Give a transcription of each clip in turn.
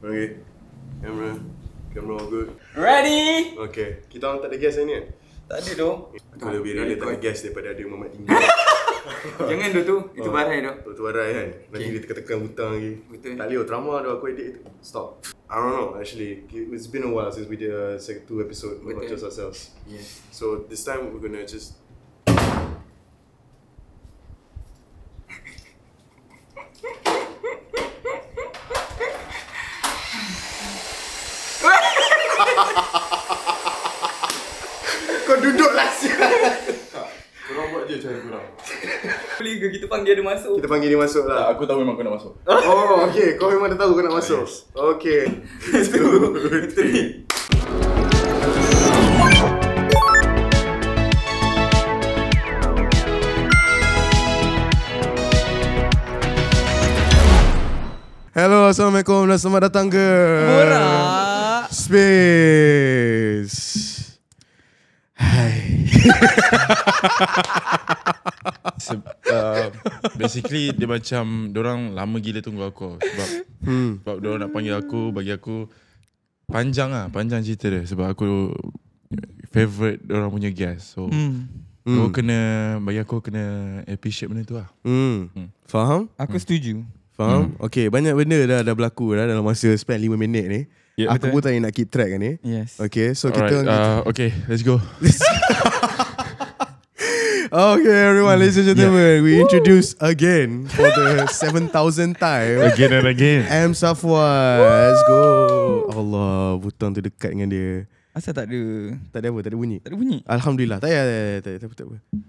Okay. Camera. Camera all good. Ready? Okay. Kita orang tak ada guest ni kan? Tak ada tu. Aku tak lebih ah, rela eh, tak ada guest daripada ada Muhammad Tinggi. Jangan tu tu. Itu oh. barai tu. Itu barai kan? Nanti okay. dia tekan-tekan butang lagi. Betul. Tak boleh. Drama tu aku edit tu. Stop. I don't know actually. It's been a while since we did a second two episode about just ourselves. Yeah. So this time we're gonna just dia masuk. Kita panggil dia masuk lah. aku tahu memang kau nak masuk. Oh, okey Kau memang dah tahu kau nak masuk. okey Itu. Itu. Hello, Assalamualaikum dan selamat datang ke Borak Space Hai Se- uh, basically dia macam orang lama gila tunggu aku sebab hmm. sebab orang nak panggil aku bagi aku panjang ah panjang cerita dia sebab aku favorite orang punya guest so hmm. Kau hmm. kena bagi aku kena appreciate benda tu lah. Hmm. hmm. Faham? Aku hmm. setuju. Faham? Hmm. Okay, banyak benda dah dah berlaku dah dalam masa spend 5 minit ni. Yeah, aku betul. pun tanya nak keep track ni. Yes. Okay, so Alright. kita... Uh, okay, let's go. Okay, everyone, ladies and mm. gentlemen, yeah. we introduce Woo. again for the 7000 thousand time. Again and again. M. Safwa, let's go. Allah, butang tu dekat dengan dia. Asal tak ada? Tak ada apa, tak ada bunyi. Tak ada bunyi? Alhamdulillah, tak ya, tak ada, tak ada, tak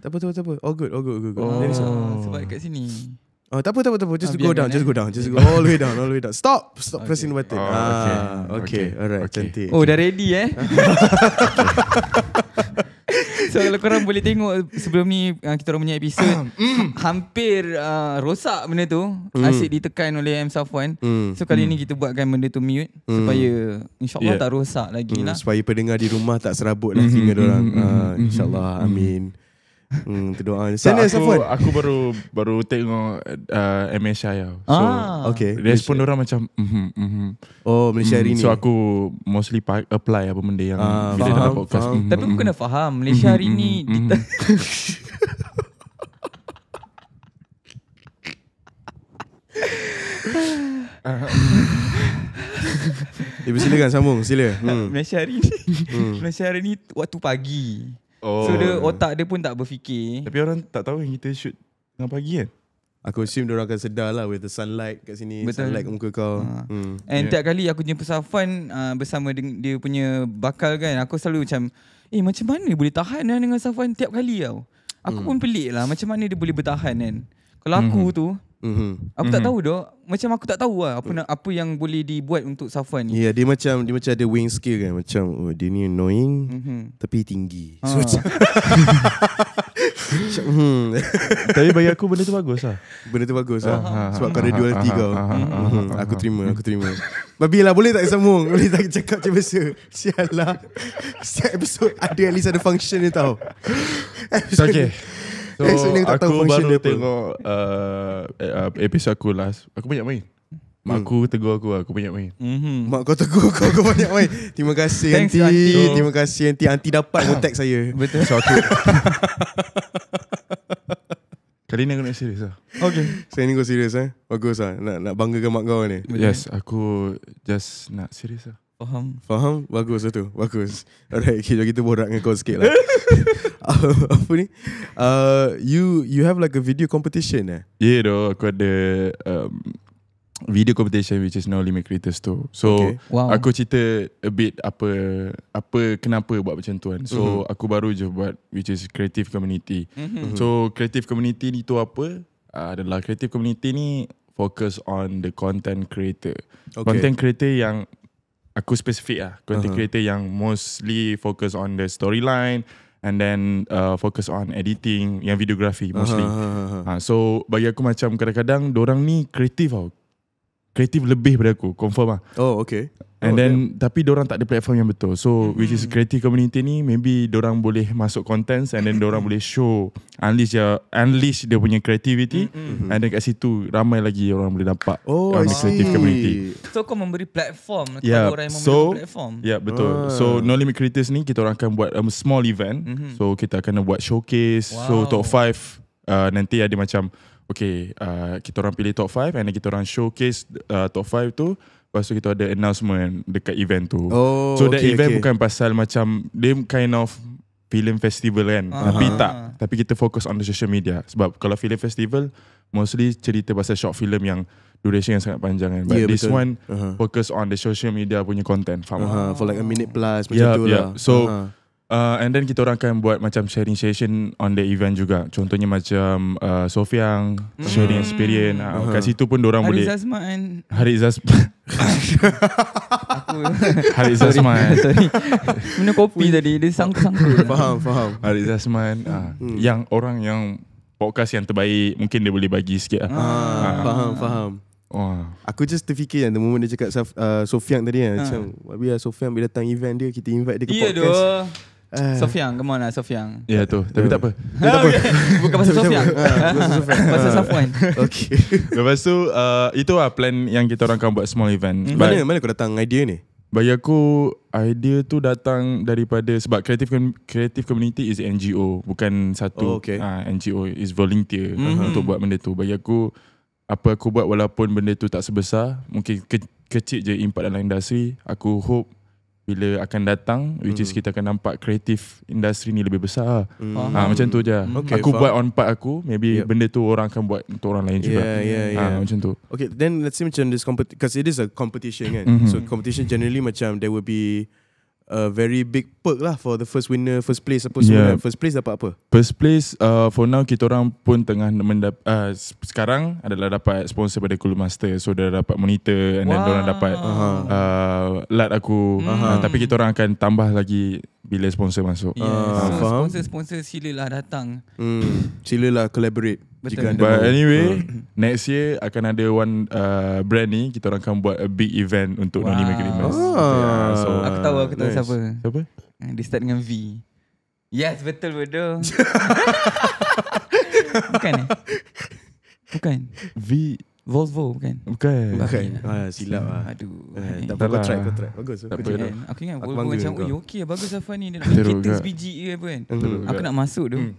ada, tak ada, all good, all good, all good. Oh. Oh. Sebab kat sini. Oh, tak apa, tak apa, tak apa. Just ah, go down, just go down. Just go all the way down, all the way down. Stop! Stop okay. pressing the button. Oh, okay. Ah, okay. okay. okay. alright, okay. cantik. Oh, dah ready eh? So kalau korang boleh tengok sebelum ni uh, kita orang punya episod mm. hampir uh, rosak benda tu mm. asyik ditekan oleh M Safwan. Mm. So kali mm. ni kita buatkan benda tu mute mm. supaya insyaallah yeah. tak rosak lagi mm. lah. Supaya pendengar di rumah tak serabut lah mm-hmm. telinga mm-hmm. orang. Uh, insyaallah mm-hmm. amin. Mm-hmm. Hmm, tu doa ni. Sana aku, aku baru baru tengok uh, MSI ya. So, ah, okay. Respon orang macam mm -hmm, mm -hmm. Oh, Malaysia hari mm, ni. So aku mostly apply apa benda yang ah, bila faham, dapat podcast. Mm -hmm, Tapi aku mhm, kena mhm. faham Malaysia hari mhm, ni Ibu eh, silakan sambung, sila. Hmm. Malaysia hari ni. Hmm. Malaysia hari ni waktu pagi. Oh. So dia otak dia pun tak berfikir. Tapi orang tak tahu yang kita shoot tengah pagi kan. Aku assume dia orang akan sedar lah with the sunlight kat sini, Betul. sunlight kat muka kau. Ha. Hmm. And yeah. tiap kali aku jumpa Safan uh, ah, bersama dia punya bakal kan, aku selalu macam, eh macam mana boleh tahan kan dengan Safan tiap kali tau. Aku hmm. pun pelik lah, macam mana dia boleh bertahan kan. Kalau aku mm-hmm. tu Mm-hmm. Aku tak mhm. tahu dok. Macam aku tak tahu lah apa nak, apa yang boleh dibuat untuk Safwan ni. Ya, yeah, dia macam dia macam ada wing skill kan. Macam oh, dia ni annoying mm-hmm. tapi tinggi. Ha. So, macam, hmm. tapi bagi aku benda tu bagus lah. Benda tu bagus lah. Ah. Sebab kau ada ah. dual tiga. Hmm. Hmm. aku terima, aku terima. Babi lah, boleh tak sambung? Boleh tak cakap macam biasa? Sial lah. Setiap episode ada at least ada function ni tau. okay. So, eh, so aku tak tahu baru dia tengok uh, eh, uh, episode aku last. Aku banyak main. Mak hmm. aku tegur aku Aku banyak main mm-hmm. Mak kau tegur aku Aku banyak main Terima kasih Thanks, auntie. auntie. Terima kasih auntie Auntie dapat kontak saya Betul So aku Kali ni aku nak serius lah Okay Saya ni kau serius eh Bagus lah Nak, nak banggakan mak kau ni Yes aku Just nak serius lah Faham. Faham? Bagus lah tu. Bagus. Alright, okay, jom kita borak dengan kau sikit lah. uh, apa ni? Uh, you you have like a video competition eh? Ya, yeah, though. Aku ada um, video competition which is now Limit Creators tu. So, okay. wow. aku cerita a bit apa apa kenapa buat macam tu kan. So, uh-huh. aku baru je buat which is Creative Community. Uh-huh. So, Creative Community ni tu apa? Uh, adalah Creative Community ni focus on the content creator. Okay. Content creator yang aku spesifik lah content uh-huh. creator yang mostly focus on the storyline and then uh, focus on editing yang videography mostly uh-huh. uh, so bagi aku macam kadang-kadang orang ni kreatif tau kreatif lebih pada aku confirm ah oh okay and oh, then yeah. tapi orang tak ada platform yang betul so mm which is creative community ni maybe orang boleh masuk contents and then dia orang boleh show unleash dia unleash dia punya creativity mm-hmm. and then kat situ ramai lagi orang boleh dapat. oh I see. so kau memberi platform kepada yeah. orang yang so, memberi platform ya yeah, betul oh. so no limit creators ni kita orang akan buat um, small event mm-hmm. so kita akan buat showcase wow. so top 5 uh, nanti ada macam okay, uh, kita orang pilih top 5 and kita orang showcase uh, top 5 tu Lepas tu kita ada announcement dekat event tu. Oh, so that okay, event okay. bukan pasal macam dia kind of film festival kan. Uh-huh. Tapi tak. Ah. Tapi kita fokus on the social media. Sebab kalau film festival mostly cerita pasal short film yang duration yang sangat panjang kan. But yeah, this betul. one uh-huh. focus on the social media punya content. uh-huh. For like a minute plus macam yep, tu yep. lah. So uh-huh. Uh, and then kita orang akan buat macam sharing session on the event juga. Contohnya macam uh, Sofiang mm. sharing experience. Uh, uh-huh. Kat situ pun orang boleh. Hari Zazman. Hari Zazman. Hari Zazman. Minum kopi tadi. Dia sangkut-sangkut. faham, faham. Hari Zazman. Uh, ah, hmm. Yang orang yang podcast yang terbaik mungkin dia boleh bagi sikit. Uh, uh, faham, uh. faham. Oh. Aku just terfikir yang the moment dia cakap uh, Sofiang tadi kan. Uh. Macam, bila Sofiang bila datang event dia, kita invite dia ke yeah, podcast. Iya Eh. Sofian, come on lah, Sofian. Ya yeah, tu, tapi yeah. tak apa. Tapi tak apa. Bukan pasal Sofian. Eh. Pasal Sofian. Pasal Safwan. Okay. Lepas tu, uh, itu lah plan yang kita orang akan buat small event. Hmm. Mana mana kau datang idea ni? Bagi aku, idea tu datang daripada, sebab Creative, creative Community is NGO, bukan satu oh, okay. uh, ah, NGO, is volunteer mm-hmm. untuk buat benda tu. Bagi aku, apa aku buat walaupun benda tu tak sebesar, mungkin ke, kecil je impact dalam industri, aku hope bila akan datang which is hmm. kita akan nampak kreatif industri ni lebih besar mm. ha, macam tu je hmm. okay, aku faham. buat on part aku maybe yep. benda tu orang akan buat untuk orang lain juga yeah, yeah, ah, yeah. Ha, macam tu okay then let's see macam this competition because it is a competition kan mm-hmm. so competition generally macam there will be a very big perk lah for the first winner first place apa semua yeah. Kan. first place dapat apa first place uh, for now kita orang pun tengah mendap- uh, sekarang adalah dapat sponsor pada Cool Master so dia dapat monitor and wow. dia orang dapat uh-huh. uh, lad aku uh-huh. uh, tapi kita orang akan tambah lagi bila sponsor masuk yeah. uh, so, faham? sponsor-sponsor silalah datang mm. silalah collaborate Betul. But anyway, uh. next year akan ada one uh, brand ni kita orang akan buat a big event untuk wow. Noni Magrimas. Ah. Yeah, so, aku tahu aku tahu siapa? Siapa? Eh, dia start dengan V. Yes, betul bodoh. Bukan eh? Bukan. V. Volvo kan? bukan? Bukan. Bukan. Lah. bukan. Ah, ha, silap lah. Aduh. Eh, tak apa, kau lah. try, kau try. Bagus. aku ingat Volvo aku macam, oh, okey bagus Zafar ni. Dia nak kita juga. sebiji ke apa kan. Teruk aku nak masuk tu. Hmm.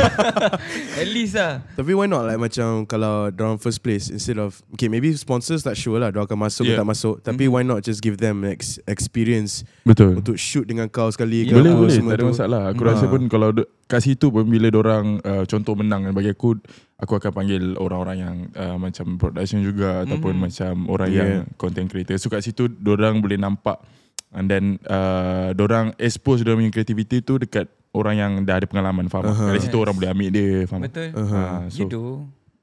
At least lah. Tapi why not like macam kalau dalam first place, instead of, okay maybe sponsors tak sure lah, dia akan masuk yeah. ke tak masuk. Tapi mm-hmm. why not just give them ex- experience Betul. untuk shoot dengan kau sekali. Yeah. Ke boleh, boleh. Tak ada masalah. Aku ha. rasa pun ah. kalau kat situ pun bila orang uh, contoh menang kan, bagi aku, aku akan panggil orang-orang yang uh, macam production juga mm-hmm. ataupun macam orang yeah. yang content creator. So kat situ orang boleh nampak and then uh, orang expose dia punya creativity tu dekat orang yang dah ada pengalaman faham. Uh-huh. Dari situ yes. orang boleh ambil dia faham. Betul. Uh-huh. Ah, so, you do.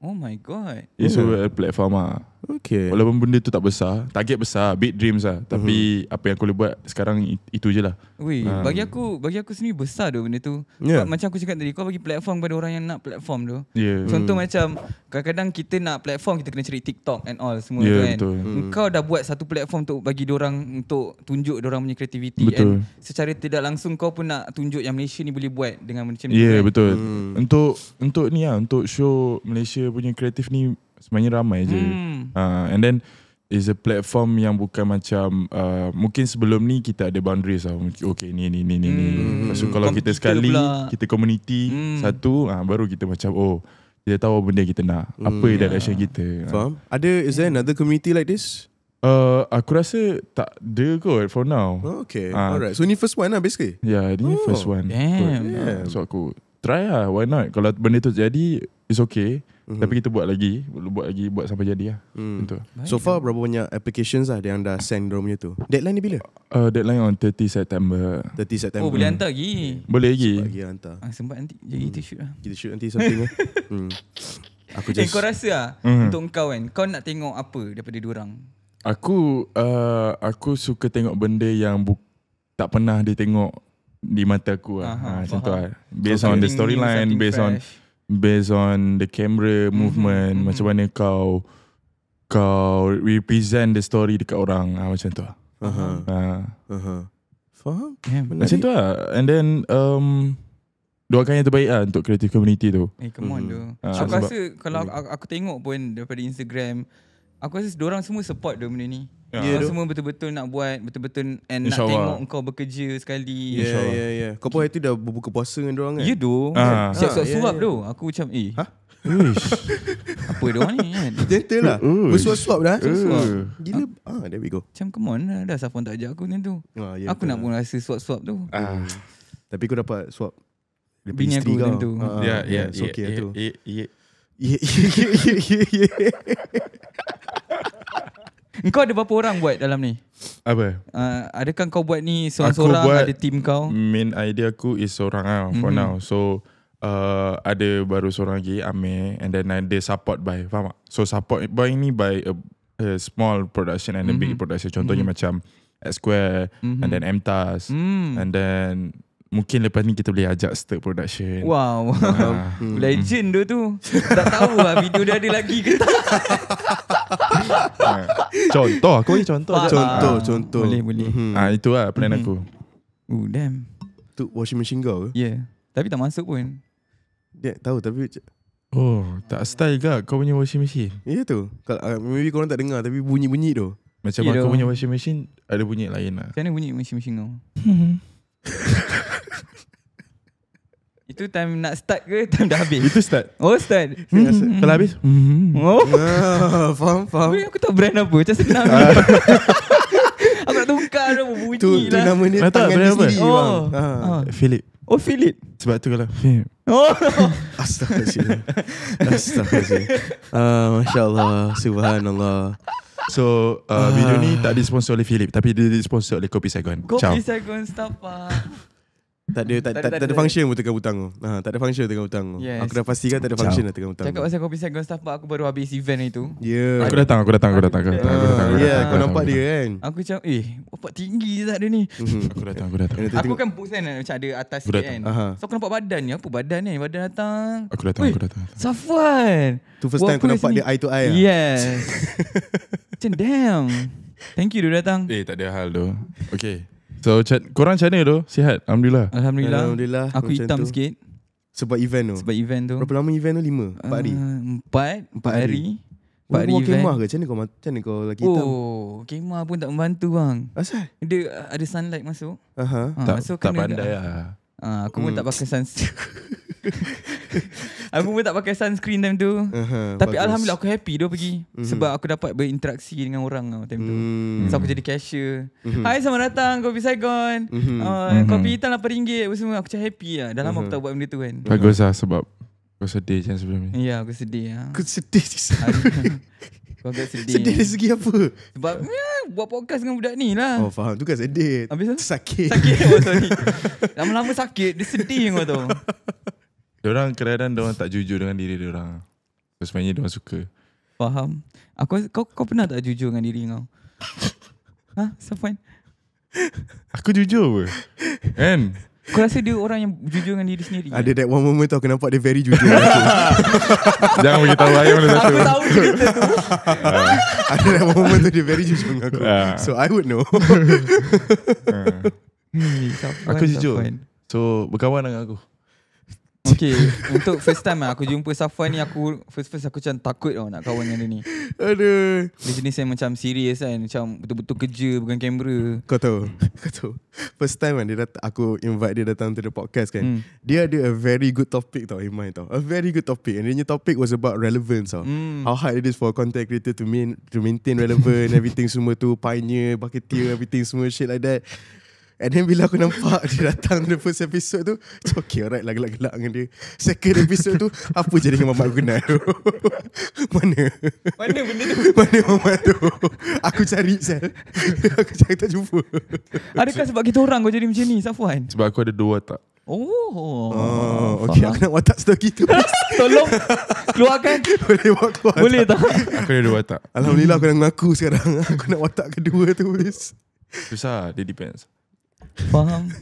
Oh my god. It's yeah. platform ah. Okay. Walaupun benda tu tak besar, target besar, big dreams lah. Mhm. Tapi uh-huh. apa yang aku boleh buat sekarang itu je lah. Ui, um. Ha. bagi aku bagi aku sendiri besar tu benda tu. Yeah. Sebab ya. macam aku cakap tadi, kau bagi platform pada orang yang nak platform tu. Yeah. Hmm. Contoh uh. macam kadang-kadang kita nak platform, kita kena cari TikTok and all semua yeah, tu kan. Hmm. Kau dah buat satu platform untuk bagi orang untuk tunjuk orang punya kreativiti. Betul. And secara tidak langsung kau pun nak tunjuk yang Malaysia ni boleh buat dengan macam ni. Ya, yeah, kan. betul. Uh. Untuk, untuk ni lah, untuk show Malaysia punya kreatif ni sebenarnya ramai je. Hmm. Uh, and then is a platform yang bukan macam uh, mungkin sebelum ni kita ada boundaries lah. Okay ni ni ni ni ni. Hmm. So kalau kita, kita sekali pula. kita community hmm. satu uh, baru kita macam oh kita tahu apa benda kita nak. Hmm. Apa yeah. direction kita. Faham? Uh. Ada is there another community like this? Uh, aku rasa tak ada kot for now. Oh, okay, uh. alright. So ni first one lah basically? Yeah, ni oh. first one. Damn. Yeah. So aku try lah why not kalau benda tu jadi it's okay mm-hmm. tapi kita buat lagi buat lagi buat sampai jadi lah mm. Baik, so far berapa banyak applications lah yang dah send drone punya tu deadline ni bila uh, deadline on 30 September 30 September oh boleh hantar lagi mm. boleh lagi sebab lagi hantar ah, sebab nanti mm. jadi hmm. kita shoot lah kita shoot nanti something lah Aku eh, just... eh, kau rasa lah mm. untuk kau kan kau nak tengok apa daripada diorang Aku uh, aku suka tengok benda yang bu- tak pernah dia tengok di mata aku lah. uh ha, macam tu lah. Based so, on the storyline, based fresh. on based on the camera mhm, movement, mm-hmm, macam mhm. mana kau kau represent the story dekat orang. Ha, macam tu lah. uh Ha. uh Faham? Yeah, ya, macam tu lah. And then, um, doakan yang terbaik lah untuk creative community tu. Eh, come on mm-hmm. tu. Ha, so, aku rasa kalau aku, aku tengok pun daripada Instagram, Aku rasa orang semua support dia benda ni. Ya, yeah, semua betul-betul nak buat, betul-betul and Insya nak tengok kau bekerja sekali. Ya, ya, ya. Kau pun hari dah berbuka puasa dengan orang kan? Ya, do. Ah. Siap-siap ah, ya, suap tu. Ya. Aku macam, eh. Ha? Uish. Apa dia orang ni kan? Gentle lah. Bersuap-suap dah. Gila. Ah, there we go. Macam come on lah. Dah siapa tak ajak aku ni tu. Ah, yeah, aku nak lah. pun rasa suap-suap tu. Ah. Tapi aku dapat suap. Bini aku ni ya, lah tu. Ya, ya. It's okay lah tu. Yeah, kau ada berapa orang buat dalam ni? Apa? Uh, adakah kau buat ni seorang-seorang ada tim kau? Main idea aku is seorang lah for mm-hmm. now. So Uh, ada baru seorang lagi Amir and then ada uh, support by faham tak so support by ni by a, a small production and mm-hmm. big mhm. production contohnya mm-hmm. macam square mm-hmm. and then MTAS mm. and then mungkin lepas ni kita boleh ajak Stir Production. Wow. Ha. Hmm. Legend dia tu. tak tahu lah video dia ada lagi ke tak. Ah. contoh, aku ni contoh. Ah, contoh, contoh. Boleh, boleh. Hmm. Ah, itu lah plan aku. Oh, damn. Tu washing machine kau ke? Ya. Yeah. Tapi tak masuk pun. Dia yeah, tahu tapi... Oh, tak style ke kau punya washing machine? Ya yeah, tu. Kalau uh, maybe korang tak dengar tapi bunyi-bunyi tu. Macam yeah, aku though. punya washing machine, ada bunyi lain lah. Macam mana bunyi washing machine kau? Itu time nak start ke time dah habis? Itu start. Oh start. Hmm. Kalau habis? Hmm. Oh. Yeah, faham, faham. Aku tak brand apa. Macam senang. Ah. aku nak tukar dah bunyi tu, lah. Tu nama ni tangan dia sendiri. Oh. Bang. Ah. Ha. Ah. Philip. Oh Philip. Sebab tu kalau Philip. Oh. Astaghfirullah. Astaghfirullah. Uh, Masya Allah. Subhanallah. So uh, video ni ah. tak disponsor oleh Philip tapi dia disponsor oleh Kopi Saigon. Kopi Saigon stop ah tak ada tak, tak, tak, ada function pun tengah hutang tu. Ha, tak ada function tengah hutang tu. Yes. Aku dah pastikan tak ada function dah tengah hutang. Cakap pasal kopi segon staff aku baru habis event itu. Ya. Yeah. Aku datang, aku datang, aku datang. Aku datang. Ya, aku nampak dia kan. Aku macam eh, apa tinggi je tak ada ni. Mhm, aku datang, aku datang. aku kan pos kan macam ada atas sikit kan. So aku nampak badan ni, apa badan ni? Badan datang. Aku datang, aku datang. Safwan. Tu first time aku nampak dia eye to eye. Ah. Yes. Macam damn. Thank you dia datang. Eh, tak ada hal tu. Okay. So c- korang macam mana tu? Sihat? Alhamdulillah. Alhamdulillah. Alhamdulillah. Aku hitam tu. sikit. Sebab event tu? Sebab event tu. Berapa lama event tu? Lima? Empat hari? Uh, empat. Empat hari. Empat hari, oh, empat hari kemah ke? Macam mana kau, macam lagi oh, hitam? Oh, kemah pun tak membantu bang. Asal? Dia ada sunlight masuk. Aha. Uh-huh. Ha, tak, so tak pandai lah. Ha, aku pun hmm. tak pakai sunscreen. aku pun tak pakai sunscreen time tu. Uh-huh, Tapi bagus. alhamdulillah aku happy tu pergi mm-hmm. sebab aku dapat berinteraksi dengan orang tau time tu. Mm-hmm. So aku jadi cashier. Mm-hmm. Hai selamat datang kopi Saigon. Mm-hmm. Uh, mm-hmm. kopi hitam RM8 apa semua aku cakap happy lah. Dah lama uh-huh. aku mhm. tak buat benda tu kan. Bagus lah sebab kau sedih macam sebelum ni. Ya aku sedih lah. Aku sedih je Kau agak sedih. Sedih dari segi apa? Sebab ya, buat podcast dengan budak ni lah. Oh faham. Tu kan sedih. Habis tu? Sakit. Sakit. Oh, Lama-lama sakit. Dia sedih kau tu. Orang kerana kadang orang tak jujur dengan diri diorang. So sebenarnya orang suka. Faham. Aku, ah, kau, kau pernah tak jujur dengan diri kau? Hah, so Sofwan? Aku jujur apa? Kan? Kau rasa dia orang yang jujur dengan diri sendiri? Ada that one moment tu aku nampak dia very jujur. dengan aku. Jangan beritahu ayam mana satu. Aku tahu cerita tu. Ah. Ada that one moment tu dia very jujur dengan aku. Ah. so I would know. Hmm, aku jujur. So berkawan dengan aku. Okay Untuk first time aku jumpa Safwan ni Aku first-first aku macam takut tau nak kawan dengan dia ni Aduh Dia jenis yang macam serious kan Macam betul-betul kerja bukan kamera Kau tahu Kau tahu First time kan dia dat- aku invite dia datang to the podcast kan hmm. Dia ada a very good topic tau in mind tau A very good topic And dia topic was about relevance tau hmm. How hard it is for a content creator to, main- to maintain relevant Everything semua tu Pioneer, bucketeer, everything semua shit like that And then bila aku nampak dia datang the first episode tu, it's okay alright lah gelak-gelak dengan dia. Second episode tu, apa jadi dengan mamat aku tu? Mana? Mana benda tu? Mana mamat tu? Aku cari sel. aku cari tak jumpa. Adakah sebab kita orang kau jadi macam ni, Safuan? Sebab aku ada dua tak. Oh, oh okay. Aku nak watak sedar gitu. Tolong keluarkan. Boleh buat keluar. Boleh tak? Aku ada dua watak. Alhamdulillah aku nak mengaku sekarang. Aku nak watak kedua tu, please. Susah, dia depends. Faham?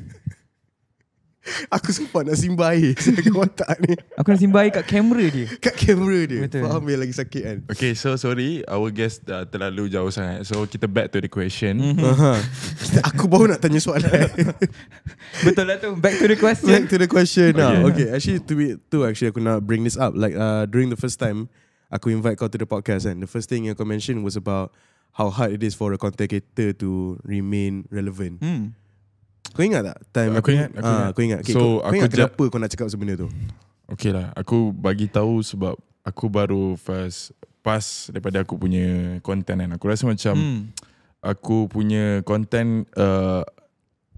Aku sumpah nak simba air Sekarang otak ni Aku nak simba air kat kamera dia Kat kamera dia Betul. Faham dia lagi sakit kan Okay so sorry Our guest uh, terlalu jauh sangat So kita back to the question uh-huh. Aku baru nak tanya soalan Betul lah tu Back to the question Back to the question now. Okay actually to be tu actually Aku nak bring this up Like uh, during the first time Aku invite kau to the podcast and The first thing yang kau mention was about How hard it is for a content creator to remain relevant mm. Kau ingat tak time aku, aku ingat, aku ah, ingat. Kau ingat. Okay, so kau, aku kau ingat jat- kau nak cakap sebenarnya tu? Okay lah, aku bagi tahu sebab aku baru first pas daripada aku punya konten kan. Aku rasa macam hmm. aku punya konten uh,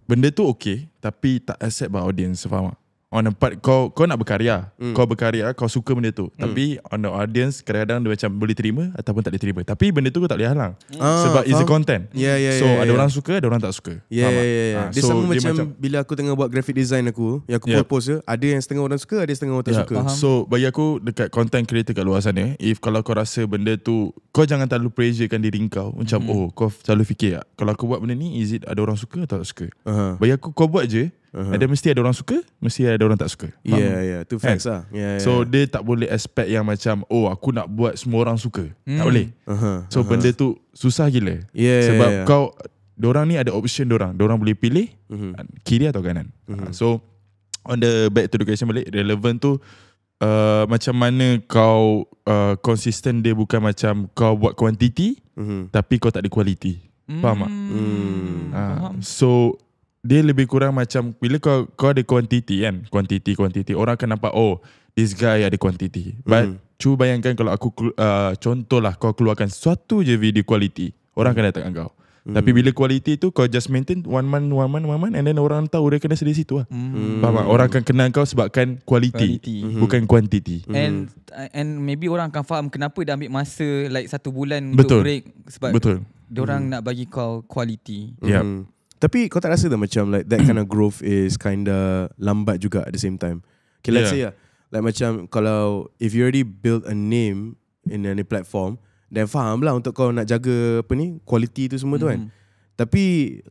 benda tu okay tapi tak accept by audience, faham tak? on the part kau kau nak berkarya hmm. kau berkarya kau suka benda tu hmm. tapi on the audience kadang-kadang dia macam boleh terima ataupun tak boleh terima tapi benda tu kau tak boleh halang ah, sebab is the content yeah, yeah, so yeah, ya, ada ya. orang suka ada orang tak suka yeah, yeah, yeah. Ha, dia so sama dia macam, macam bila aku tengah buat graphic design aku yang aku yeah. propose ada yang setengah orang suka ada setengah orang tak yeah. suka Faham. so bagi aku dekat content creator kat luar sana if kalau kau rasa benda tu kau jangan terlalu pressurekan diri kau macam mm oh kau terlalu fikir ah, kalau aku buat benda ni is it ada orang suka atau tak suka uh-huh. bagi aku kau buat je uh-huh. ada mesti ada orang suka mesti ada orang tak suka faham? yeah yeah tu kan? facts lah yeah, so dia tak boleh expect yang macam oh aku nak buat semua orang suka hmm. tak boleh uh-huh. so uh-huh. benda tu susah gila yeah, sebab yeah, yeah. kau orang ni ada option orang orang boleh pilih uh-huh. kiri atau kanan uh-huh. so on the back to the question balik relevant tu Uh, macam mana kau konsisten uh, dia bukan macam kau buat quantity mm-hmm. tapi kau tak ada quality mm-hmm. faham tak mm-hmm. uh, so dia lebih kurang macam bila kau kau ada kuantiti kan kuantiti kuantiti orang akan nampak oh this guy ada kuantiti, but mm. cuba bayangkan kalau aku uh, contohlah kau keluarkan satu je video kualiti orang mm. akan datang kau mm. tapi bila kualiti tu kau just maintain one month one month one month and then orang tahu dia kena sedih situ lah mm. faham tak? orang akan kenal kau sebabkan kualiti hmm. bukan kuantiti. mm. and and maybe orang akan faham kenapa dia ambil masa like satu bulan betul. untuk break sebab betul diorang mm. nak bagi kau quality yep. mm. Tapi kau tak rasa tak macam like that kind of growth is kinda lambat juga at the same time. Okay, let's yeah. say lah. Like macam kalau if you already build a name in any platform, then faham lah untuk kau nak jaga apa ni, quality tu semua mm. tu kan. Mm-hmm. Tapi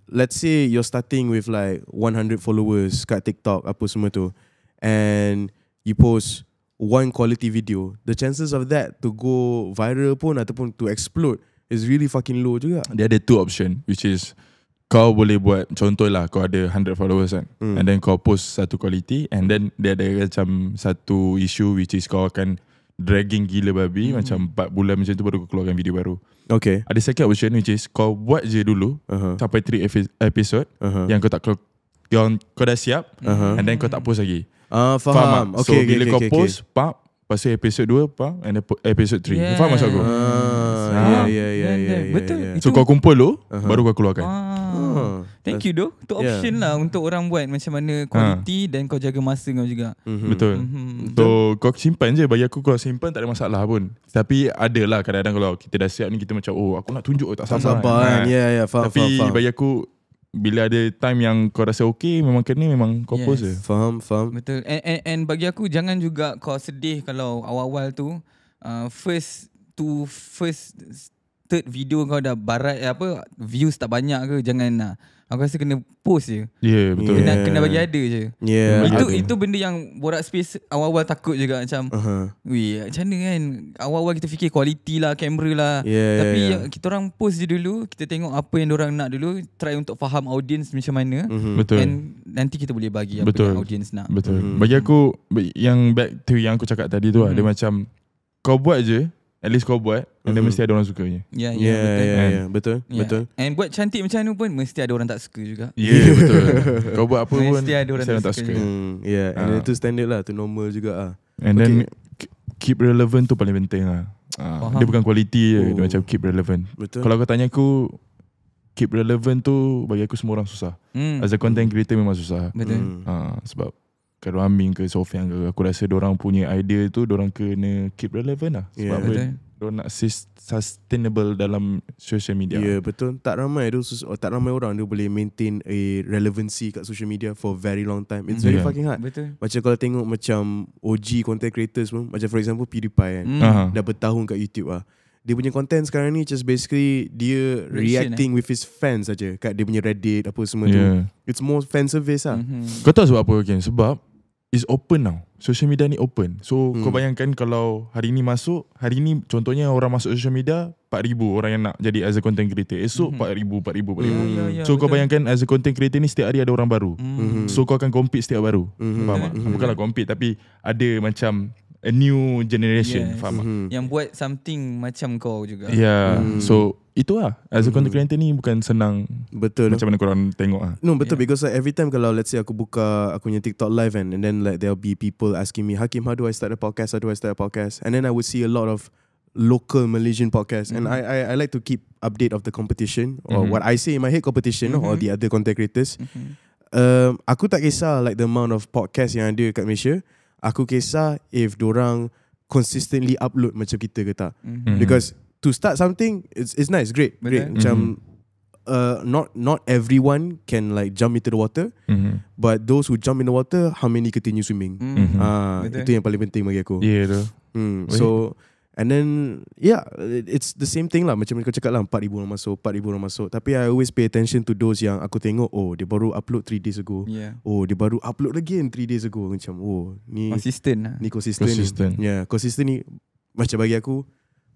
let's say you're starting with like 100 followers kat TikTok apa semua tu and you post one quality video, the chances of that to go viral pun ataupun to explode is really fucking low juga. There are two option which is kau boleh buat contoh lah. kau ada 100 followers kan hmm. and then kau post satu quality and then dia ada macam satu issue which is kau akan dragging gila babi hmm. macam 4 bulan macam tu baru kau keluarkan video baru. Okay. Ada second option which is kau buat je dulu uh-huh. sampai 3 episode uh-huh. yang kau tak kau yang kau dah siap uh-huh. and then kau tak post lagi. uh, faham. faham okay, so okay, bila okay, kau okay, post okay. pap Lepas tu episode 2 apa and episode 3. Yeah. Faham maksud aku? Ya ya ya Betul. Yeah. So kau kumpul dulu uh-huh. baru kau keluarkan. uh Hmm. Thank you though tu option yeah. lah Untuk orang buat Macam mana quality ha. Dan kau jaga masa kau juga mm-hmm. Betul mm-hmm. So kau simpan je Bagi aku kau simpan Tak ada masalah pun Tapi ada lah Kadang-kadang kalau Kita dah siap ni Kita macam Oh aku nak tunjuk Tak sabar, sabar kan. Ha. yeah, yeah, Tapi faham, faham. bagi aku bila ada time yang kau rasa okay Memang kena memang kau yes. pose je Faham, faham Betul and, and, and bagi aku jangan juga kau sedih Kalau awal-awal tu uh, First to first third video kau dah barat eh, apa views tak banyak ke jangan nak aku rasa kena post je. Ya yeah, betul. Kena yeah. kena ya. bagi ada je. Yeah. Ya. Itu ada. itu benda yang borak space awal-awal takut juga macam. Uh-huh. Weh macam mana kan awal-awal kita fikir kualiti lah kamera lah. Yeah, ya, Tapi yeah, yeah. kita orang post je dulu, kita tengok apa yang orang nak dulu, try untuk faham audience macam mana. Uh-huh. Betul. And nanti kita boleh bagi apa betul. yang audience nak. Betul. uh Bagi aku yang back to yang aku cakap tadi tu uh ada mhm. macam kau buat je At least kau buat mm-hmm. then mesti ada orang suka je Ya yeah, yeah, yeah, yeah, betul yeah, yeah. Betul, yeah. betul And buat cantik macam tu pun Mesti ada orang tak suka juga ya, yeah, betul Kau buat apa mesti pun Mesti ada orang, orang tak suka, suka. Mm, Yeah And uh. then standard lah itu normal juga lah And okay. then Keep relevant tu paling penting lah uh, Dia bukan quality je Dia oh. macam keep relevant Betul Kalau kau tanya aku Keep relevant tu Bagi aku semua orang susah mm. As a content creator memang susah Betul mm. uh, Sebab kalau Amin ke Sofian ke aku rasa orang punya idea tu orang kena keep relevant lah ya, sebab yeah, diorang nak sustainable dalam social media. Ya yeah, betul. Tak ramai tu oh, tak ramai orang dia boleh maintain a relevancy kat social media for very long time. It's very yeah. fucking hard. Betul. Macam kalau tengok macam OG content creators pun macam for example PewDiePie kan mm. uh-huh. dah bertahun kat YouTube ah Dia punya content sekarang ni just basically dia Reaction, eh? reacting eh? with his fans saja kat dia punya Reddit apa semua yeah. tu. Ya. It's more fan service ah. Mm-hmm. Kau tahu sebab apa Ken? Sebab is open now. Social media ni open. So hmm. kau bayangkan kalau hari ni masuk, hari ni contohnya orang masuk social media 4000 orang yang nak jadi as a content creator. Esok hmm. 4000, 4000, 4000. Hmm. Yeah, yeah, so betul. kau bayangkan as a content creator ni setiap hari ada orang baru. Hmm. So kau akan compete setiap baru. Hmm. Faham tak? Hmm. Bukanlah compete tapi ada macam a new generation yes. faham mm-hmm. yang buat something macam kau juga ya yeah. mm. so itulah as a hmm. content creator ni bukan senang betul macam mana korang tengok ah no betul yeah. because like, every time kalau let's say aku buka aku punya TikTok live and, and then like there'll be people asking me Hakim how do I start a podcast how do I start a podcast and then I would see a lot of local Malaysian podcast mm-hmm. and I, I I like to keep update of the competition or mm-hmm. what I say in my head competition mm-hmm. or the other content creators mm-hmm. um, aku tak kisah like the amount of podcast yang ada kat Malaysia aku kisah if orang consistently upload macam kita ke mm-hmm. because to start something it's it's nice great Betul. great macam mm-hmm. uh, not not everyone can like jump into the water mm-hmm. but those who jump in the water how many continue swimming mm-hmm. uh, itu yang paling penting bagi aku yeah ya, tu mm. so And then yeah, it's the same thing lah. Macam kau cakap lah, 4,000 orang masuk, 4,000 orang masuk. Tapi I always pay attention to those yang aku tengok, oh dia baru upload 3 days ago. Yeah. Oh dia baru upload lagi 3 days ago. Macam oh ni... Consistent lah. Ni consistent. Consistent. Ni. Yeah, consistent ni macam bagi aku,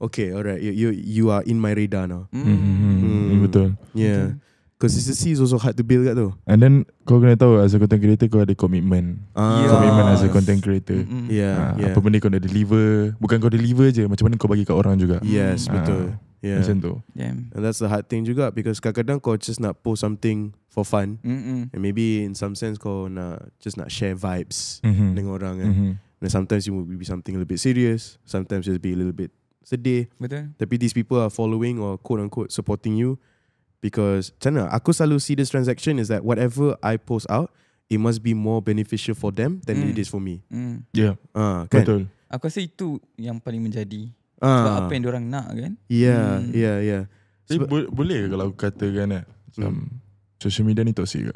okay alright, you, you, you are in my radar now. Mm. Mm-hmm. Mm-hmm. Mm-hmm. Betul. Yeah. Okay. Consistency is also hard to build kat tu And then Kau kena tahu As a content creator Kau ada commitment ah. yes. Commitment as a content creator mm -mm. Yeah. Ha, yeah. Apa benda kau nak deliver Bukan kau deliver je Macam mana kau bagi kat orang juga Yes ha, betul yeah. Macam tu Damn. And that's the hard thing juga Because kadang-kadang kau just nak post something For fun mm -mm. And maybe in some sense kau nak Just nak share vibes mm -hmm. Dengan orang kan mm -hmm. And sometimes it will be something a little bit serious Sometimes it be a little bit sedih Betul Tapi these people are following Or quote-unquote supporting you because tena, aku selalu see this transaction is that whatever I post out, it must be more beneficial for them than mm. it is for me. Mm. Yeah. Ah, kan? Betul. Aku rasa itu yang paling menjadi ah. sebab apa yang orang nak kan? Yeah, mm. yeah, yeah. Sebab, eh, bo- boleh ke kalau aku katakan eh? Macam mm. social media ni toxic ke?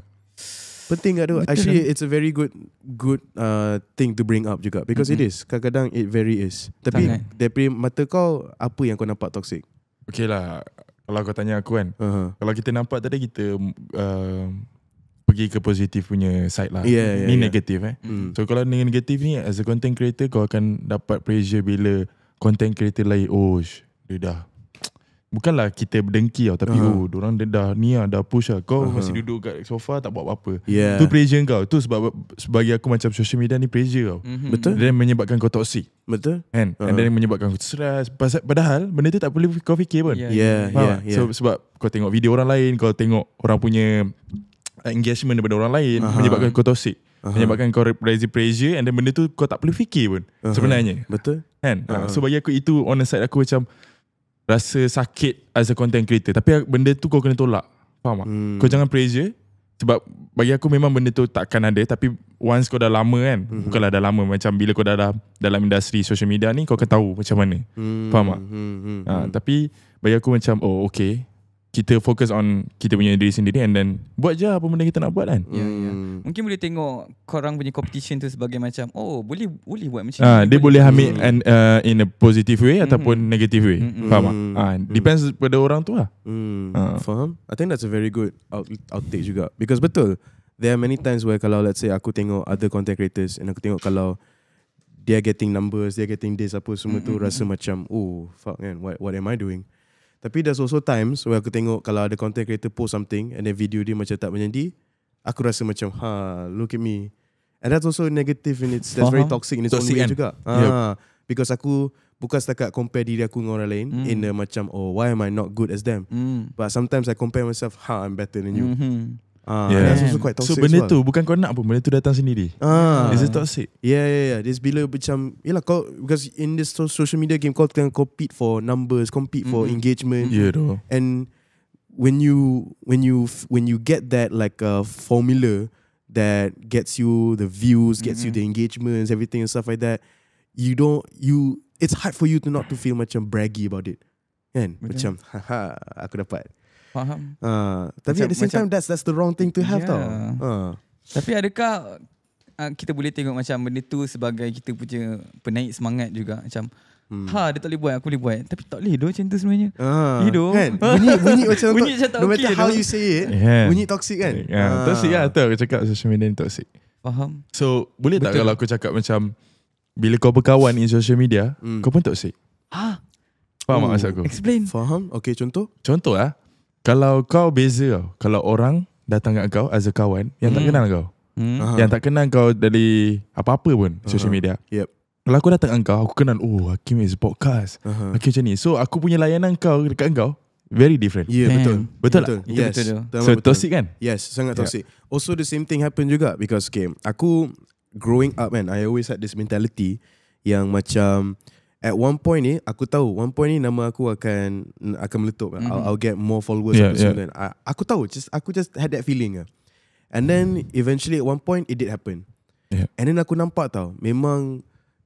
Penting tak tu? Actually, it's a very good good uh, thing to bring up juga because mm-hmm. it is. Kadang-kadang it very is. Tapi Sangat. dari mata kau, apa yang kau nampak toxic? Okay lah, kalau kau tanya aku kan uh-huh. Kalau kita nampak tadi Kita uh, Pergi ke positif punya side lah yeah, Ni yeah, negatif eh mm. So kalau ni negatif ni As a content creator Kau akan dapat pressure bila Content creator lain Oh Dia dah Bukanlah kita berdengki tau Tapi uh-huh. oh Diorang dah ni lah Dah push lah Kau uh-huh. masih duduk kat sofa Tak buat apa-apa yeah. Tu pressure kau Tu sebab Sebagai aku macam Social media ni pressure kau mm-hmm. Betul Dan menyebabkan kau toxic Betul kan? uh-huh. And then menyebabkan kau stress Padahal Benda tu tak perlu kau fikir pun yeah. Yeah. Ha. Yeah. Yeah. So sebab Kau tengok video orang lain Kau tengok orang punya uh, Engagement daripada orang lain uh-huh. Menyebabkan kau toxic uh-huh. Menyebabkan kau Raise pressure And then benda tu Kau tak perlu fikir pun uh-huh. Sebenarnya Betul kan? uh-huh. So bagi aku itu On the side aku macam rasa sakit as a content creator tapi benda tu kau kena tolak faham tak hmm. kau jangan pressure sebab bagi aku memang benda tu takkan ada tapi once kau dah lama kan hmm. bukanlah dah lama macam bila kau dah dalam, dalam industri social media ni kau akan tahu macam mana hmm. faham tak hmm. Ha, tapi bagi aku macam oh okay kita fokus on kita punya diri sendiri and then buat je apa benda kita nak buat kan. Yeah, yeah. Hmm. Mungkin boleh tengok korang punya competition tu sebagai macam oh boleh boleh buat macam ah, ni. Ha, dia boleh, boleh ambil hmm. and uh, in a positive way mm-hmm. ataupun negative way. Mm-hmm. Faham? Mm-hmm. Ha, depends mm-hmm. pada orang tu lah. Mm. Ha. Faham? I think that's a very good outtake juga because betul there are many times where kalau let's say aku tengok other content creators and aku tengok kalau they are getting numbers, they are getting this apa semua mm-hmm. tu hmm, rasa macam oh fuck man what what am I doing? Tapi there's also times where aku tengok kalau ada content creator post something and then video dia macam tak menyendi, aku rasa macam, ha, look at me. And that's also negative and it's, that's uh-huh. very toxic in its toxic own way end. Kan? juga. Yep. Ha, ah, because aku bukan setakat compare diri aku dengan orang lain mm. in the macam, oh, why am I not good as them? Mm. But sometimes I compare myself, ha, I'm better than you. Mm-hmm. Ah, yeah. rasa quite toxic so benda well. tu bukan kau nak pun benda tu datang sendiri. Ah. Is it toxic? Yeah yeah yeah. This bila macam yalah kau because in this social media game kau kena compete for numbers, compete mm-hmm. for engagement. Mm-hmm. Yeah though. And when you when you when you get that like a uh, formula that gets you the views, gets mm-hmm. you the engagements, everything and stuff like that, you don't you it's hard for you to not to feel macam braggy about it. Kan? Macam haha aku dapat. Faham. Uh, tapi macam, at the same macam, time, that's that's the wrong thing to have yeah. tau. Uh. Tapi adakah uh, kita boleh tengok macam benda tu sebagai kita punya penaik semangat juga? Macam, hmm. ha dia tak boleh buat, aku boleh buat. Tapi tak boleh doh macam tu sebenarnya. Uh, Hidup. Kan? Bunyi, bunyi macam, bunyi macam no matter okay how do. you say it, yeah. bunyi toxic kan? Yeah. Uh. Toxic lah tu aku cakap social media ni toxic. Faham. So, boleh Betul. tak kalau aku cakap macam, bila kau berkawan in social media, mm. kau pun toxic? Ha? Faham tak oh, maksud aku? Explain. Faham? Okay, contoh? Contoh lah. Kalau kau beza tau Kalau orang Datang kat kau As a kawan Yang hmm. tak kenal kau hmm. Yang tak kenal kau Dari apa-apa pun uh-huh. Social media yep. Kalau aku datang kat kau Aku kenal Oh Hakim is podcast uh-huh. Hakim macam ni So aku punya layanan kau Dekat kau Very different Ya yeah, betul Betul lah yes. betul, betul, betul. So toxic kan Yes sangat ya. toxic yeah. Also the same thing happen juga Because okay Aku Growing up kan I always had this mentality Yang macam At one point ni Aku tahu One point ni nama aku akan Akan meletup mm-hmm. I'll, mhm. I'll get more followers yeah, yeah. Then. I, Aku tahu just Aku just had that feeling lah. And then Eventually at one point It did happen yeah. And then aku nampak tau Memang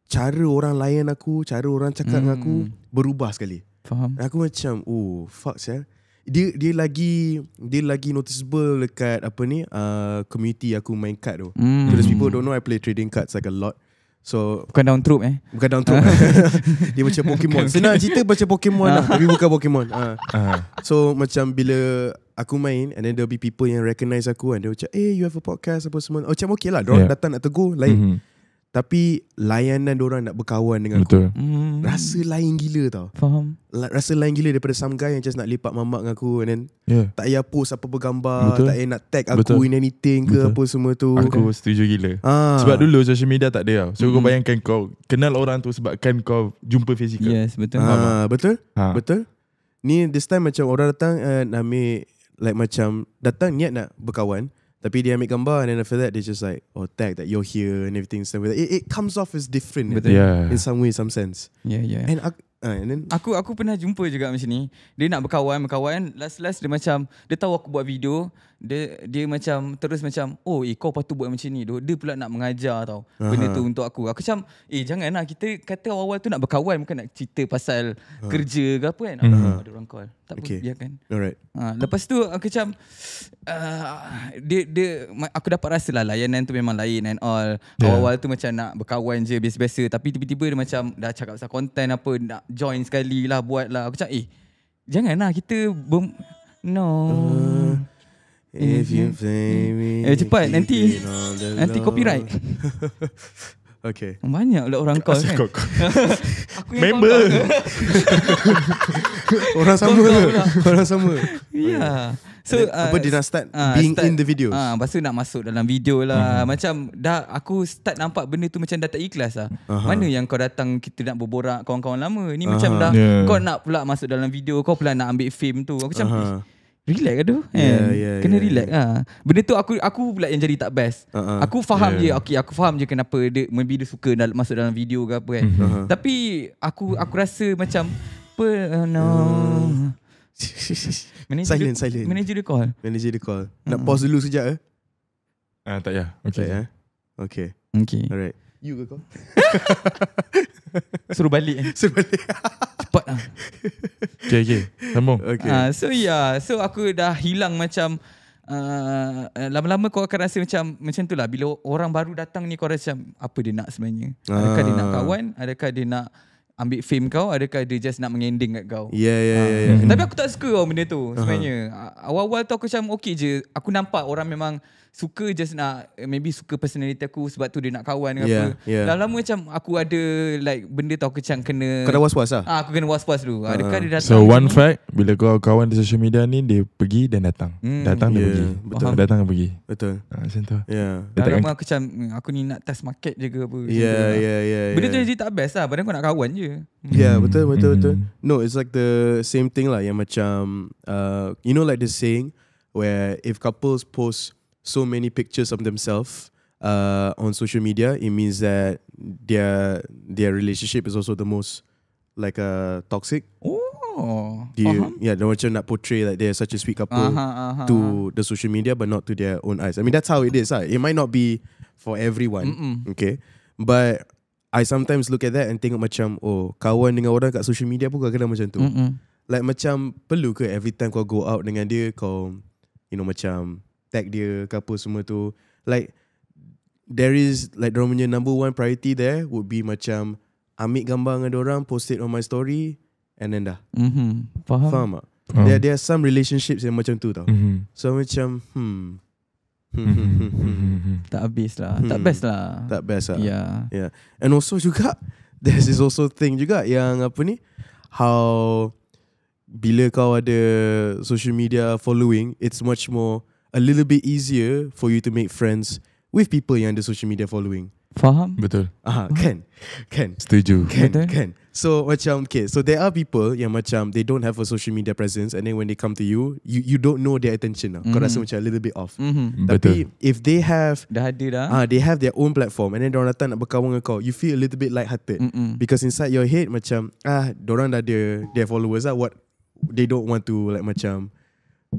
Cara orang layan aku Cara orang cakap mm dengan aku hmm. Berubah sekali Faham And Aku macam Oh fuck sir dia dia lagi dia lagi noticeable dekat apa ni uh, community aku main card tu. Mm. Because people don't know I play trading cards like a lot. So Bukan down troop eh Bukan down troop Dia macam Pokemon Senang cerita macam Pokemon lah Tapi bukan Pokemon ha. So macam bila Aku main And then there'll be people Yang recognize aku and Dia macam Eh you have a podcast Apa semua Oh, Macam okay lah Diorang yeah. datang nak tegur Lain mm-hmm. Tapi layanan orang nak berkawan dengan aku. Mm. Rasa lain gila tau. Faham. Rasa lain gila daripada some guy yang just nak lepak mamak dengan aku and then yeah. tak payah post apa-apa gambar, Betul. tak payah nak tag aku Betul. in anything ke Betul. apa semua tu. Aku okay. setuju gila. Ah. Sebab dulu social media tak ada tau. So mm. kau hmm. bayangkan kau kenal orang tu sebabkan kau jumpa fizikal. Yes, betul. Ah, betul? Ha. Betul? Ni this time macam orang datang uh, nak ambil like macam datang niat nak berkawan. Tapi dia ambil gambar and then after that they just like oh tag that you're here and everything stuff it, it comes off as different Betul. In, yeah. in some way some sense. Yeah yeah. And aku, uh, ah, and then aku aku pernah jumpa juga macam ni. Dia nak berkawan berkawan last last dia macam dia tahu aku buat video dia dia macam terus macam oh eh kau patut buat macam ni doh dia pula nak mengajar tau uh-huh. benda tu untuk aku aku macam eh janganlah kita kata awal-awal tu nak berkawan bukan nak cerita pasal uh-huh. kerja ke apa kan uh-huh. ada orang call tak okay. apa biarkan alright ha, lepas tu aku macam uh, dia dia aku dapat rasa lah layanan tu memang lain and all yeah. awal-awal tu macam nak berkawan je biasa-biasa tapi tiba-tiba dia macam dah cakap pasal konten apa nak join sekali lah buat lah aku macam eh janganlah kita bem- no uh. If you mm-hmm. Mm-hmm. me Eh cepat nanti Nanti copyright Okay Banyak lah orang call kan Member Orang sama lah. Orang sama ya. Oh, ya So Apa uh, dia nak start uh, Being in the video uh, Lepas tu nak masuk dalam video lah mm-hmm. Macam dah Aku start nampak benda tu Macam dah tak ikhlas lah Mana yang kau datang Kita nak berborak Kawan-kawan lama Ni macam dah Kau nak pula masuk dalam video Kau pula nak ambil film tu Aku macam Relax aduh. yeah, kan? yeah, Kena yeah, relax yeah. Ya. Ha. Benda tu aku Aku pula yang jadi tak best uh-huh. Aku faham yeah. je Okay aku faham je Kenapa dia Maybe dia suka dalam, Masuk dalam video ke apa kan uh-huh. uh-huh. Tapi Aku aku rasa macam Apa uh, No manager Silent the, silent Manager dia call Manager dia call Nak uh-huh. pause dulu sekejap eh? Uh, tak payah okay. Tak eh? Okay Okay Alright You ke kau? Suruh balik eh. Suruh balik. Cepat lah. Okay, okay. Sambung. Okay. Uh, so, yeah. So, aku dah hilang macam... Uh, lama-lama kau akan rasa macam macam lah. bila orang baru datang ni kau rasa macam apa dia nak sebenarnya adakah uh. dia nak ah. kawan adakah dia nak ambil fame kau adakah dia just nak mengending kat kau yeah, yeah, uh. yeah, yeah. tapi aku tak suka oh, benda tu sebenarnya uh-huh. awal-awal tu aku macam okey je aku nampak orang memang suka just nak maybe suka personality aku sebab tu dia nak kawan dengan yeah, apa. Yeah. Lama-lama macam aku ada like benda tau macam kena kena was-was lah. Ah aku kena was-was dulu. Uh-huh. Adakah dia ah. datang? So one ni? fact bila kau kawan di social media ni dia pergi dan datang. Hmm. Datang yeah. dan pergi. Betul. Faham. Datang dan pergi. Betul. Ha, macam tu. Yeah. Lama-lama kan- aku macam hmm, aku ni nak test market je ke apa. Yeah, lah. yeah, yeah, yeah. Benda yeah. tu jadi tak best lah. Padahal kau nak kawan je. Hmm. Yeah, betul, betul, hmm. betul. No, it's like the same thing lah yang macam uh, you know like the saying where if couples post so many pictures of themselves uh, on social media, it means that their their relationship is also the most like uh, toxic. Oh, uh-huh. yeah, the merchant that portray that like, they're such a sweet couple uh-huh, uh-huh, to uh-huh. the social media, but not to their own eyes. I mean, that's how it is. Huh? Ah. It might not be for everyone, Mm-mm. okay? But I sometimes look at that and think, like, oh, kawan dengan orang kat social media pun kau kena macam tu. Mm-mm. Like, macam perlu ke every time kau go out dengan dia, kau, you know, macam like, tag dia ke apa semua tu like there is like dorang punya number one priority there would be macam ambil gambar dengan orang post it on my story and then dah mm-hmm. faham faham tak? Oh. There, there are some relationships yang macam tu tau mm-hmm. so macam hmm, hmm. tak habis lah hmm. tak best lah tak best lah yeah. yeah and also juga this is also thing juga yang apa ni how bila kau ada social media following it's much more a little bit easier for you to make friends with people yang ada social media following. Faham? Betul. Ah, uh-huh. kan. Kan. Setuju. Kan, Betul. kan. So macam okay, so there are people yang macam they don't have a social media presence and then when they come to you, you you don't know their attention. Mm. Kau mhm. rasa macam a little bit off. Mm-hmm. Tapi Betul. if they have dah ada dah. Ah, uh, they have their own platform and then orang datang nak berkawan dengan kau, you feel a little bit lighthearted Mm-mm. because inside your head macam ah, orang dah ada their followers lah what they don't want to like macam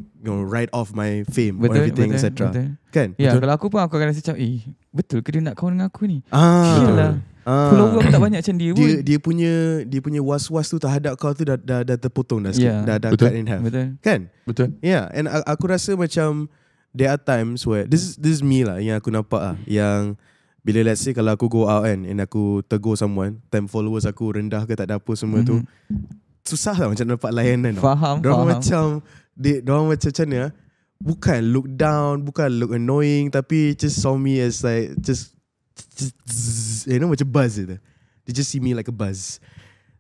you know, write off my fame betul, or everything, etc. Kan? Ya, betul. kalau aku pun aku akan rasa macam, eh, betul ke dia nak kawan dengan aku ni? Ah. Yalah. Ah. Follower aku tak banyak macam dia pun. Dia, dia punya dia punya was-was tu terhadap kau tu dah, dah, dah terpotong dah sikit. Ya. Dah, dah betul. cut in half. Betul. Kan? Betul. Ya, yeah. and aku rasa macam there are times where, this, this is me lah yang aku nampak ah yang bila let's say kalau aku go out kan and aku tegur someone, time followers aku rendah ke tak ada apa semua mm-hmm. tu, susah lah macam dapat layanan. Faham, faham. macam, they orang macam macam ni ah? bukan look down bukan look annoying tapi just saw me as like just, just you know macam buzz gitu they just see me like a buzz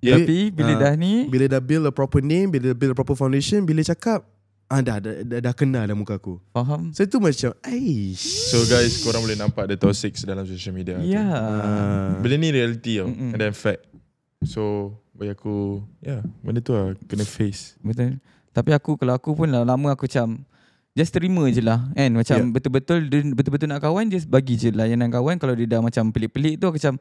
yeah, tapi bila uh, dah ni bila dah build a proper name bila dah build a proper foundation bila cakap Ah, dah, dah, dah, dah kenal dah muka aku Faham So itu macam Aish So guys korang boleh nampak The toxic dalam social media Ya yeah. Uh. Benda ni reality tau And then fact So bagi aku Ya yeah, Benda tu lah Kena face Betul tapi aku kalau aku pun lah, lama aku macam just terima je lah kan macam betul-betul dia, betul-betul nak kawan just bagi je lah. Yang nak kawan kalau dia dah macam pelik-pelik tu aku macam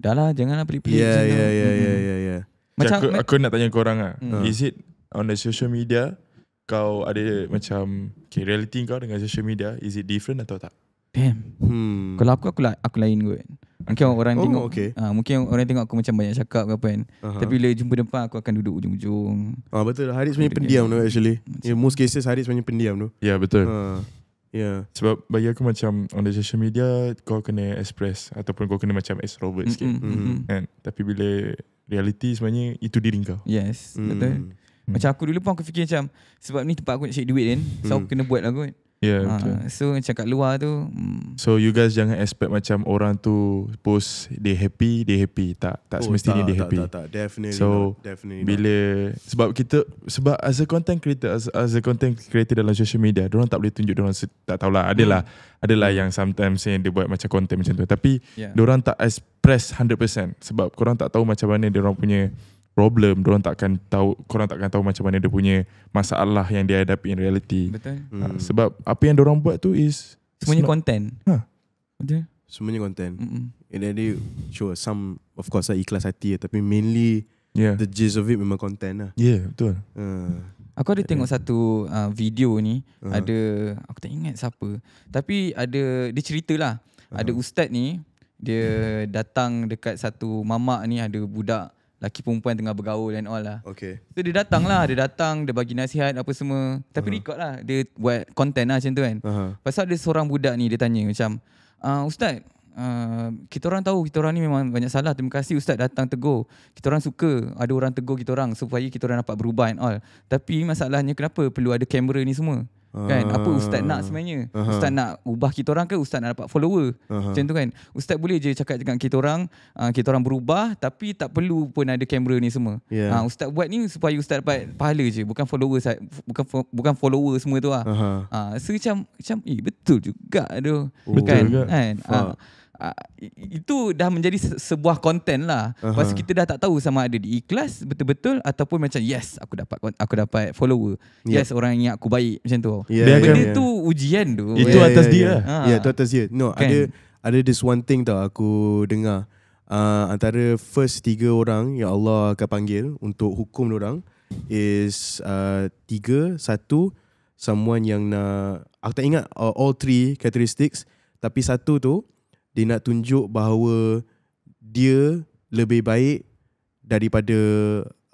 dah lah janganlah pelik-pelik yeah, je yeah, yeah, hmm. yeah, yeah, yeah. Macam aku, aku nak tanya korang lah hmm. is it on the social media kau ada macam okay, reality kau dengan social media is it different atau tak? Damn. Hmm. Kalau aku aku, aku lain kot. Mungkin okay. orang oh, tengok okay. uh, mungkin orang tengok aku macam banyak cakap ke apa kan. Uh-huh. Tapi bila jumpa depan aku akan duduk ujung-ujung. Ah uh, betul. Haris punya pendiam tu actually. In yeah, most cases Haris punya pendiam tu. Ya yeah, betul. Uh. Ah, yeah. Sebab bagi aku macam on the social media kau kena express ataupun kau kena macam extrovert sikit. Kan? Mm-hmm. And, tapi bila reality sebenarnya itu diri kau. Yes, mm. betul. Mm. Macam aku dulu pun aku fikir macam sebab ni tempat aku nak cek duit kan. So mm. aku hmm. kena buat lah kot. Yeah, ah, betul. Uh, so macam kat luar tu. Hmm. So you guys jangan expect macam orang tu post they happy, they happy. Tak, tak oh, semestinya tak, they happy. Tak, tak, tak. Definitely so, not. Definitely bila, sebab kita, sebab as a content creator, as, as a content creator dalam social media, orang tak boleh tunjuk orang tak tahulah. Adalah, hmm. adalah yang sometimes yang dia buat macam content macam tu. Tapi, yeah. orang tak express 100%. Sebab orang tak tahu macam mana orang punya problem dia orang takkan tahu korang takkan tahu macam mana dia punya masalah yang dia hadapi in reality ha, hmm. sebab apa yang dia orang buat tu is semuanya not, content ha betul semuanya content Mm-mm. and then they show some of course lah, ikhlas hati lah. tapi mainly yeah. the gist of it memang content lah yeah betul uh. aku ada tengok satu uh, video ni uh-huh. ada aku tak ingat siapa tapi ada dia ceritalah uh-huh. ada ustaz ni dia datang dekat satu mamak ni ada budak laki perempuan tengah bergaul and all lah. Okay. So dia datang lah, dia datang, dia bagi nasihat apa semua. Tapi uh-huh. record lah, dia buat content lah macam tu kan. Uh-huh. Pasal ada seorang budak ni dia tanya macam, uh, Ustaz, Uh, kita orang tahu kita orang ni memang banyak salah. Terima kasih ustaz datang tegur. Kita orang suka ada orang tegur kita orang supaya kita orang dapat berubah and all. Tapi masalahnya kenapa perlu ada kamera ni semua? kan apa ah. ustaz nak sebenarnya uh-huh. ustaz nak ubah kita orang ke ustaz nak dapat follower uh-huh. macam tu kan ustaz boleh je cakap dengan kita orang uh, kita orang berubah tapi tak perlu pun ada kamera ni semua yeah. Ya. uh, ustaz buat ni supaya ustaz dapat pahala je bukan follower bukan bukan follower semua tu lah. ah uh-huh. uh, so macam macam eh betul juga tu oh. kan betul juga. kan uh, Ah, itu dah menjadi sebuah konten lah. Uh-huh. Pasal kita dah tak tahu sama ada di betul-betul ataupun macam yes aku dapat aku dapat follower. Yeah. Yes orang yang aku baik macam tu. Yeah, Benda yeah, yeah. tu ujian tu. Itu atas yeah, yeah. dia. Ha. Yeah, itu ah. atas dia. No, kan? ada ada this one thing tau aku dengar uh, antara first tiga orang yang Allah akan panggil untuk hukum orang is uh, tiga satu someone yang nak aku tak ingat uh, all three characteristics tapi satu tu dia nak tunjuk bahawa dia lebih baik daripada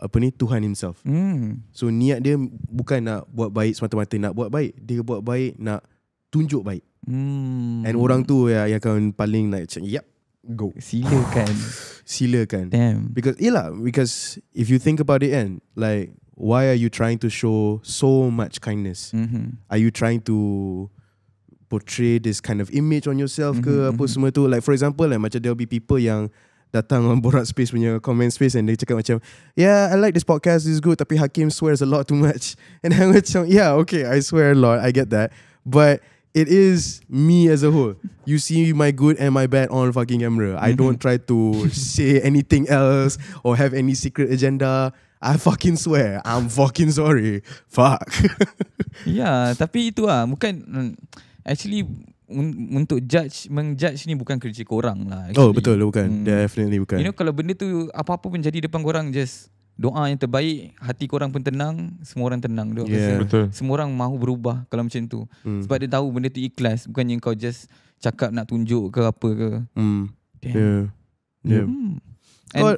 apa ni Tuhan himself. Hmm. So niat dia bukan nak buat baik semata-mata nak buat baik. Dia buat baik nak tunjuk baik. Hmm. And orang tu ya yang akan paling nak like, yep go. Silakan. Silakan. Damn. Because yalah because if you think about it and like why are you trying to show so much kindness? Mm-hmm. Are you trying to portray this kind of image on yourself ke mm-hmm. apa mm-hmm. semua tu like for example like macam there will be people yang datang on borak space punya comment space and dia cakap macam yeah I like this podcast this good tapi Hakim swears a lot too much and I'm macam yeah okay I swear a lot I get that but it is me as a whole you see my good and my bad on fucking camera mm-hmm. I don't try to say anything else or have any secret agenda I fucking swear I'm fucking sorry fuck yeah tapi itu ah bukan actually untuk judge Mengjudge ni Bukan kerja korang lah oh, actually. Oh betul Bukan hmm. Definitely bukan You know kalau benda tu Apa-apa pun jadi depan korang Just Doa yang terbaik Hati korang pun tenang Semua orang tenang yeah. betul. Semua orang mahu berubah Kalau macam tu hmm. Sebab dia tahu Benda tu ikhlas Bukannya kau just Cakap nak tunjuk ke apa ke hmm. Damn. Yeah hmm. Yeah hmm. Kau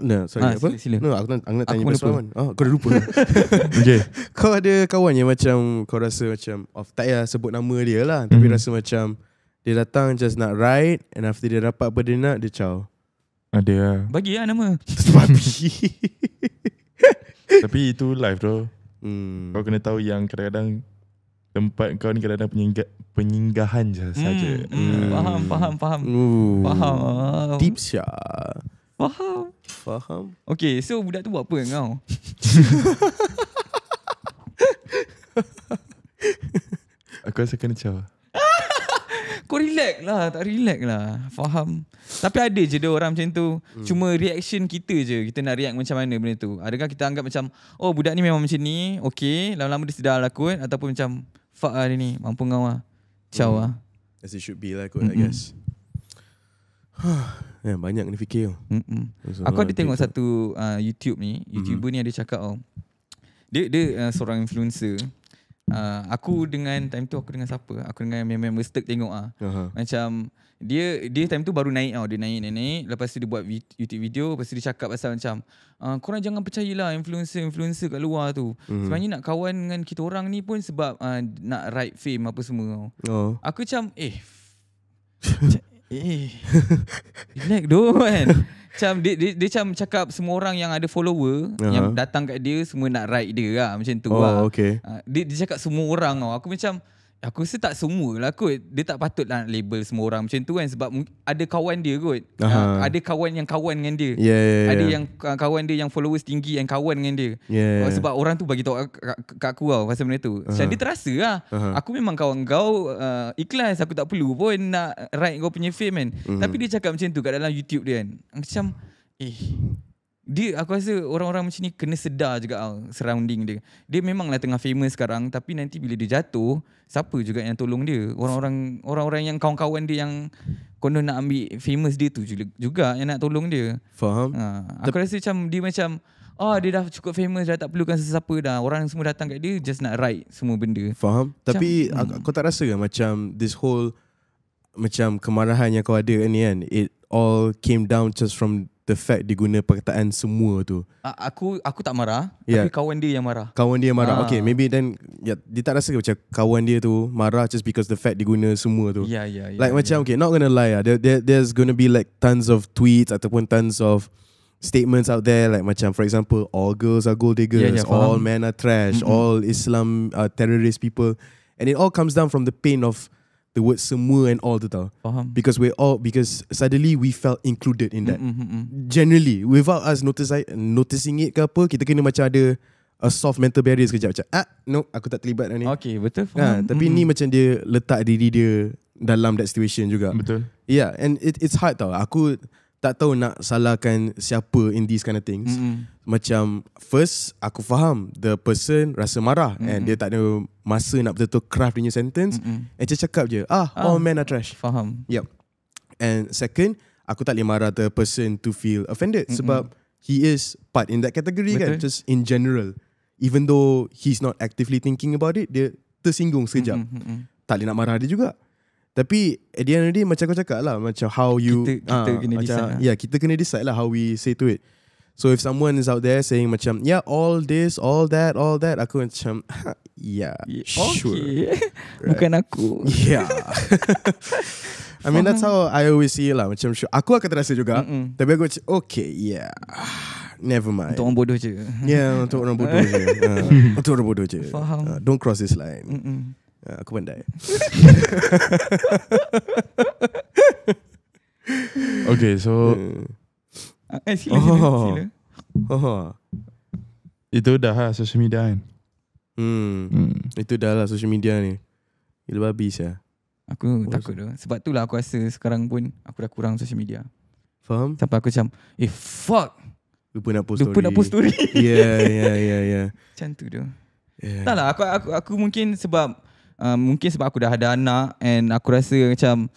Nah, sorry ha, apa? Sila, sila. No, aku nak, aku nak tanya aku pasal kawan. Oh, kau dah lupa. okay. Kau ada kawan yang macam kau rasa macam of tak ya sebut nama dia lah, mm tapi hmm. rasa macam dia datang just nak ride and after dia dapat apa dia nak, dia ciao. Ada ah, lah. Bagi lah nama. Tapi Tapi itu live bro. Hmm. Kau kena tahu yang kadang-kadang tempat kau ni kadang-kadang penyingga, penyinggahan je saja. Mm, mm. Faham, faham, faham. Ooh. Faham. Deep shot. Faham. Faham. Okay, so budak tu buat apa kau? aku rasa kena cawa. kau relax lah, tak relax lah. Faham. Tapi ada je dia orang macam tu. Hmm. Cuma reaction kita je, kita nak react macam mana benda tu. Adakah kita anggap macam, oh budak ni memang macam ni, okay. Lama-lama dia sedar lah kot. Ataupun macam, fuck lah ni, mampu kau lah. Cawa. Hmm. As it should be lah kot, mm-hmm. I guess. Ya, yeah, banyak ni fikir. Mm-mm. Aku ada tengok satu uh, YouTube ni, YouTuber mm-hmm. ni ada cakap oh. Dia dia uh, seorang influencer. Uh, aku dengan time tu aku dengan siapa? Aku dengan member-member stuck tengok ah. Uh-huh. Macam dia dia time tu baru naik oh. dia naik ni naik, lepas tu dia buat YouTube video, lepas tu dia cakap pasal macam uh, korang jangan percayalah influencer-influencer kat luar tu. Mm-hmm. Sebenarnya nak kawan dengan kita orang ni pun sebab uh, nak ride fame apa semua. Oh. Aku macam eh Eh. Relax doh kan. Macam dia, dia, dia macam cakap semua orang yang ada follower uh-huh. yang datang kat dia semua nak ride dia lah macam tu oh, lah. Okay. Ah, dia, dia cakap semua orang tau. Aku macam, Aku rasa tak semua lah kot Dia tak patut lah label semua orang macam tu kan Sebab ada kawan dia kot Aha. Ah, ada kawan yang kawan dengan dia yeah, yeah, yeah. Ada yang kawan dia yang followers tinggi yang kawan dengan dia yeah, ah, Sebab orang tu bagi tahu ah, kat aku tau pasal benda tu Macam dia terasa lah Aha. Aku memang kawan kau uh, ikhlas Aku tak perlu pun nak write kau punya fame kan mm. Tapi dia cakap macam tu kat dalam YouTube dia kan Macam eh dia aku rasa orang-orang macam ni kena sedar juga lah, surrounding dia. Dia memanglah tengah famous sekarang tapi nanti bila dia jatuh siapa juga yang tolong dia? Orang-orang orang-orang yang kawan-kawan dia yang konon nak ambil famous dia tu juga yang nak tolong dia. Faham? Ha, aku The... rasa macam dia macam Oh dia dah cukup famous dah tak perlukan sesiapa dah. Orang yang semua datang kat dia just nak write semua benda. Faham? Macam, tapi hmm. kau tak rasa ke macam this whole macam kemarahan yang kau ada ni kan it all came down just from the fact dia guna perkataan semua tu. Aku aku tak marah, yeah. tapi ya. kawan dia yang marah. Kawan dia marah. Ah. Okay, maybe then yeah, dia tak rasa macam kawan dia tu marah just because the fact dia guna semua tu. Yeah, yeah, yeah. Like yeah. macam ya. okay, not gonna lie lah. There, there, there's gonna be like tons of tweets ataupun tons of statements out there like macam for example all girls are gold diggers, yeah, ya, yeah, all men are trash, mm-hmm. all Islam are uh, terrorist people. And it all comes down from the pain of the word semua and all tu tau. Faham. Because we all because suddenly we felt included in that. Mm-hmm, mm-hmm. Generally without us notice, noticing it ke apa kita kena macam ada a soft mental barrier sekejap macam ah no aku tak terlibat dah ni. Okay betul. Ha, mm-hmm. tapi ni macam dia letak diri dia dalam that situation juga. Betul. Yeah and it it's hard tau. Aku tak tahu nak salahkan siapa in these kind of things. Mm-hmm. Macam first aku faham the person rasa marah mm-hmm. and dia tak ada masa nak betul-betul craft new sentence mm-hmm. and just cakap je, ah, ah all men are trash. Faham. Yep. And second, aku tak boleh marah the person to feel offended mm-hmm. sebab he is part in that category kan, betul. kan, just in general. Even though he's not actively thinking about it, dia tersinggung sekejap. Mm-hmm. Tak boleh nak marah dia juga. Tapi at the end of the day macam kau cakap lah macam how you kita, kita uh, kena macam, decide. Lah. Yeah, kita kena decide lah how we say to it. So if someone is out there saying macam yeah all this all that all that aku macam yeah, yeah sure right. bukan aku yeah I mean that's how I always see lah macam sure aku akan terasa juga Mm-mm. tapi aku macam okay yeah never mind untuk orang bodoh je yeah untuk orang bodoh je uh, untuk orang bodoh je faham uh, don't cross this line Mm-mm. Eh, aku pandai Okay so Eh, eh sila oh. sila. Oh. Itu dah lah social media kan hmm. hmm. Itu dah lah social media ni Gila babis ya Aku oh, takut so. dah Sebab tu lah aku rasa sekarang pun Aku dah kurang social media Faham? Sampai aku macam Eh fuck Lupa nak post Lupa story Lupa nak post story Yeah yeah yeah yeah ya. Macam tu dah yeah. Tak lah aku, aku, aku mungkin sebab Ah, mungkin sebab aku dah ada anak and aku rasa macam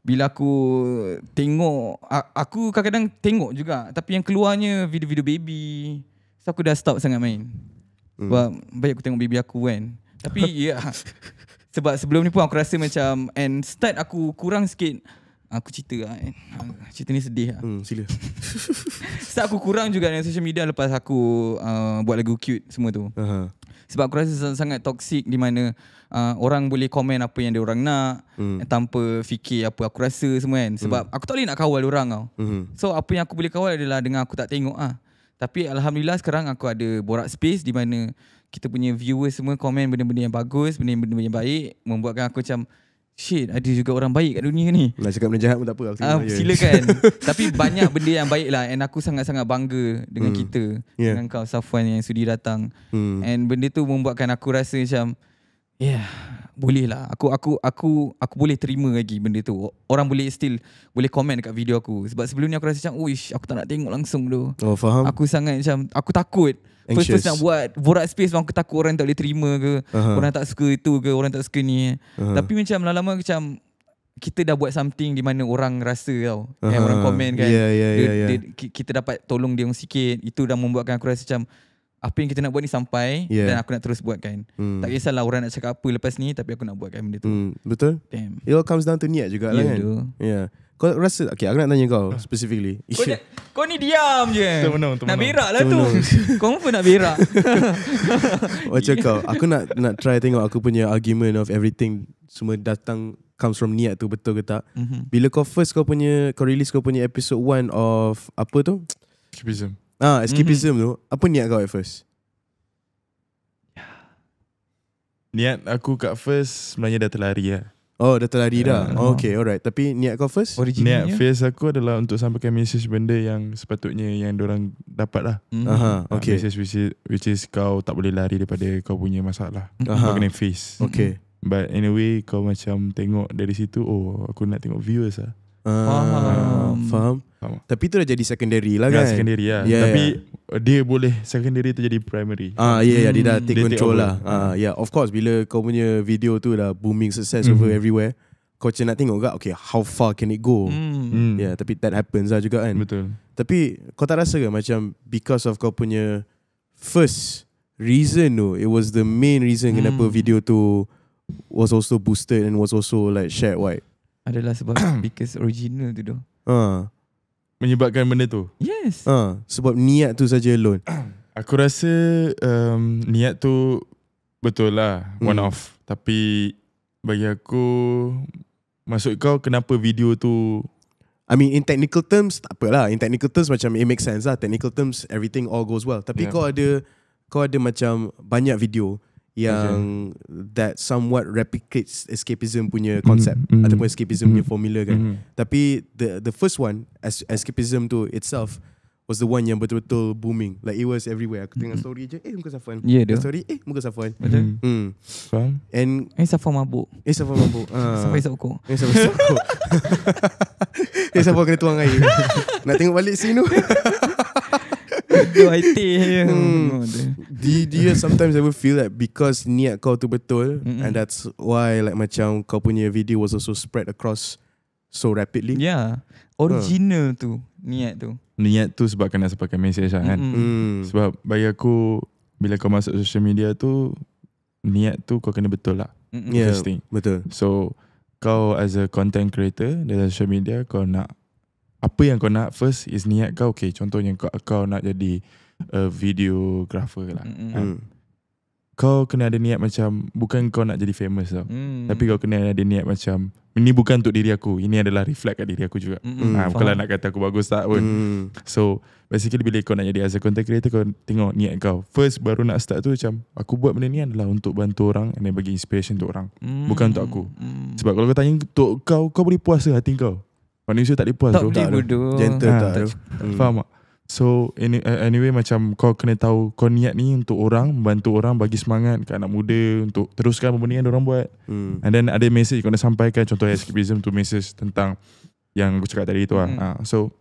bila aku tengok aku kadang-kadang tengok juga tapi yang keluarnya video-video baby so aku dah stop sangat main hmm. sebab hmm. banyak aku tengok baby aku kan tapi ya yeah, sebab sebelum ni pun aku rasa macam and start aku kurang sikit aku cerita lah kan. cerita ni sedih lah. hmm, sila start aku kurang juga dengan social media lepas aku uh, buat lagu cute semua tu uh-huh sebab aku rasa sangat-sangat toxic di mana uh, orang boleh komen apa yang dia orang nak mm. tanpa fikir apa aku rasa semua kan sebab mm. aku tak boleh nak kawal orang tau. Mm. So apa yang aku boleh kawal adalah dengan aku tak tengok ah. Tapi alhamdulillah sekarang aku ada borak space di mana kita punya viewer semua komen benda-benda yang bagus, benda-benda yang baik membuatkan aku macam Shit ada juga orang baik kat dunia ni Nak cakap benda jahat pun tak apa uh, Silakan Tapi banyak benda yang baik lah And aku sangat-sangat bangga Dengan mm. kita yeah. Dengan kau Safwan yang sudi datang mm. And benda tu membuatkan aku rasa macam Yeah, boleh lah. Aku aku aku aku boleh terima lagi benda tu. Orang boleh still boleh komen dekat video aku. Sebab sebelum ni aku rasa macam, "Uish, aku tak nak tengok langsung tu." Oh, faham. Aku sangat macam aku takut. Anxious. First first nak buat borak space orang aku takut orang tak boleh terima ke, uh-huh. orang tak suka itu ke, orang tak suka ni. Uh-huh. Tapi macam lama-lama macam kita dah buat something di mana orang rasa tau. Uh-huh. orang komen kan. Yeah, yeah, yeah, dia, yeah, Dia, kita dapat tolong dia sikit. Itu dah membuatkan aku rasa macam apa yang kita nak buat ni sampai yeah. dan aku nak terus buat kan. Mm. Tak kisahlah orang nak cakap apa lepas ni tapi aku nak buatkan benda tu. Mm. Betul? Damn. It all comes down to niat juga yeah, lah ya, kan. Yeah. Kau rasa Okay aku nak tanya kau ah. Specifically Kau, ni, kau ni diam je Termenung Nak berak lah tu Kau Confirm nak berak Macam kau Aku nak nak try tengok Aku punya argument of everything Semua datang Comes from niat tu Betul ke tak mm-hmm. Bila kau first kau punya Kau release kau punya episode 1 Of apa tu Cubism Ah, escapism mm-hmm. tu. Apa niat kau at first? Niat aku kat first sebenarnya dah terlari lah. Oh, dah terlari yeah, dah. Oh, okay, alright. Tapi niat kau first? Originalnya? Niat ya? first aku adalah untuk sampaikan message benda yang sepatutnya yang orang dapat lah. Mm-hmm. Aha, ah, okay. Message which is, which is kau tak boleh lari daripada kau punya masalah. Aha. Kau kena face. Okay. But anyway, kau macam tengok dari situ, oh aku nak tengok viewers lah. Faham. Faham. Faham. Tapi tu dah jadi secondary lah kan. Ya, secondary lah. Yeah. Tapi uh, dia boleh secondary tu jadi primary. Ah ya yeah, ya hmm. dia dah take dia control take lah. Ah hmm. yeah. of course bila kau punya video tu dah booming success mm. over hmm. everywhere. Kau cakap nak tengok ke? Okay, how far can it go? Mm. Yeah, tapi that happens lah juga kan. Betul. Tapi kau tak rasa ke macam because of kau punya first reason tu, it was the main reason mm. kenapa video tu was also boosted and was also like shared wide adalah sebab speakers original tu doh. Ha. Menyebabkan benda tu. Yes. Ha. Sebab niat tu saja alone. Aku rasa um, niat tu betul lah. Hmm. One hmm. off. Tapi bagi aku, masuk kau kenapa video tu I mean in technical terms tak apalah in technical terms macam it makes sense lah technical terms everything all goes well tapi yeah. kau ada kau ada macam banyak video yang okay. that somewhat replicates escapism punya konsep mm-hmm. mm-hmm. ataupun escapism mm-hmm. punya formula kan. Mm-hmm. Tapi the the first one as escapism tu itself was the one yang betul-betul booming. Like it was everywhere. Aku tengah mm-hmm. story je, eh muka Safuan. Yeah, the story, eh muka Safuan. Mm. Mm. And eh Safuan mabuk. Eh Safuan mabuk. Ha. Uh. Safuan Eh Safuan sokok. eh Safuan kena tuang air. Nak tengok balik scene tu. Itu IT. Hmm. Oh, do, do you sometimes ever feel that because niat kau tu betul Mm-mm. and that's why like macam kau punya video was also spread across so rapidly? Yeah. Original huh. tu niat tu. Niat tu sebab kena sampaikan message lah kan. Mm. Sebab bagi aku bila kau masuk social media tu niat tu kau kena betul lah. Mm-mm. Yeah, betul. So kau as a content creator dalam social media kau nak apa yang kau nak first is niat kau okay contohnya kau, kau nak jadi a videographer lah. Mm-hmm. Kau kena ada niat macam bukan kau nak jadi famous tau. Mm. Tapi kau kena ada niat macam ini bukan untuk diri aku. Ini adalah reflect kat diri aku juga. Mm-hmm. Ha, bukanlah nak kata aku bagus tak pun. Mm. So basically bila kau nak jadi as a content creator kau tengok niat kau. First baru nak start tu macam aku buat benda ni adalah untuk bantu orang dan bagi inspiration untuk orang. Mm. Bukan untuk aku. Mm. Sebab kalau kau tanya untuk kau, kau boleh puas ke hati kau? Manusia tak boleh puas. Tak boleh Gentle ha, tak. tak faham tak? So anyway macam kau kena tahu kau niat ni untuk orang Bantu orang bagi semangat ke anak muda Untuk teruskan benda yang orang buat hmm. And then ada message kau nak sampaikan Contoh escapism tu message tentang Yang aku cakap tadi tu lah hmm. Ah, so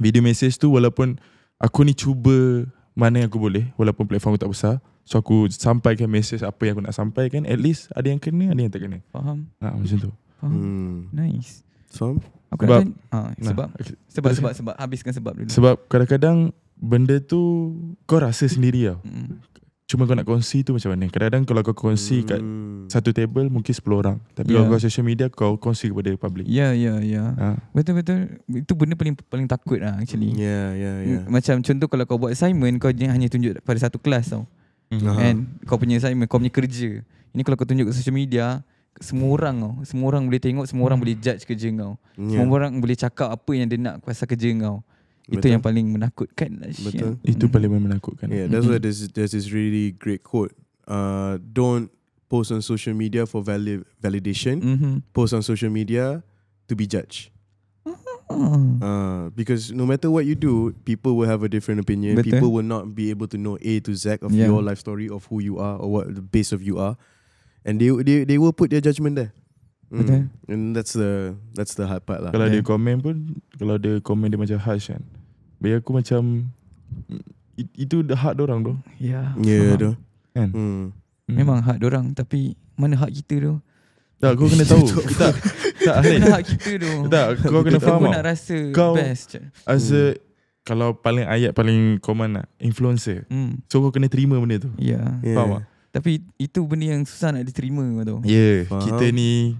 video message tu walaupun Aku ni cuba mana yang aku boleh Walaupun platform aku tak besar So aku sampaikan message apa yang aku nak sampaikan At least ada yang kena ada yang tak kena Faham ha, Macam tu Faham. Hmm. Nice Faham? Aku sebab, nak tanya, sebab, ah, nah, sebab, okay. sebab, sebab, sebab, habiskan sebab dulu. Sebab kadang-kadang benda tu kau rasa hmm. sendiri tau. Hmm. Cuma kau nak kongsi tu macam mana. Kadang-kadang kalau kau kongsi hmm. kat satu table mungkin 10 orang. Tapi yeah. kalau ya. kau social media kau kongsi kepada public. Ya, ya, ya. Ha. Betul-betul. Itu benda paling paling takut lah actually. Hmm. Ya, yeah, ya, yeah, ya. Yeah. Macam contoh kalau kau buat assignment kau hanya tunjuk pada satu kelas tau. Uh-huh. Kan? And kau punya assignment, kau punya kerja. Ini kalau kau tunjuk kat social media, semua orang tau. Semua orang boleh tengok, semua orang hmm. boleh judge kerja kau. Yeah. Semua ya. orang boleh cakap apa yang dia nak kuasa kerja kau. Itu Betul. yang paling menakutkan. Lah, Betul. Hmm. Itu paling menakutkan. Yeah, that's why hmm. there's, there's this really great quote. Uh, don't post on social media for vali- validation. Mm-hmm. Post on social media to be judged. Ah. Uh, because no matter what you do, people will have a different opinion. Betul. People will not be able to know A to Z of yeah. your life story, of who you are, or what the base of you are. And they they they will put their judgement there. Mm. Betul. And that's the that's the hard part lah. Kalau yeah. dia komen pun, kalau dia komen dia macam harsh kan. Bagi aku macam it, itu the hard orang tu. Ya. Ya tu. Kan? Hmm. hmm. Memang hard orang tapi mana hak kita tu? Tak, kau kena tahu. kita tak Mana hak kita tu. Tak, kau kena faham. Kau nak rasa kau best. As a, hmm. kalau paling ayat paling common lah, influencer. Hmm. So kau kena terima benda tu. Ya. Yeah. Faham yeah. tak? Tapi itu benda yang susah nak diterima tu. Ya, yeah, kita ni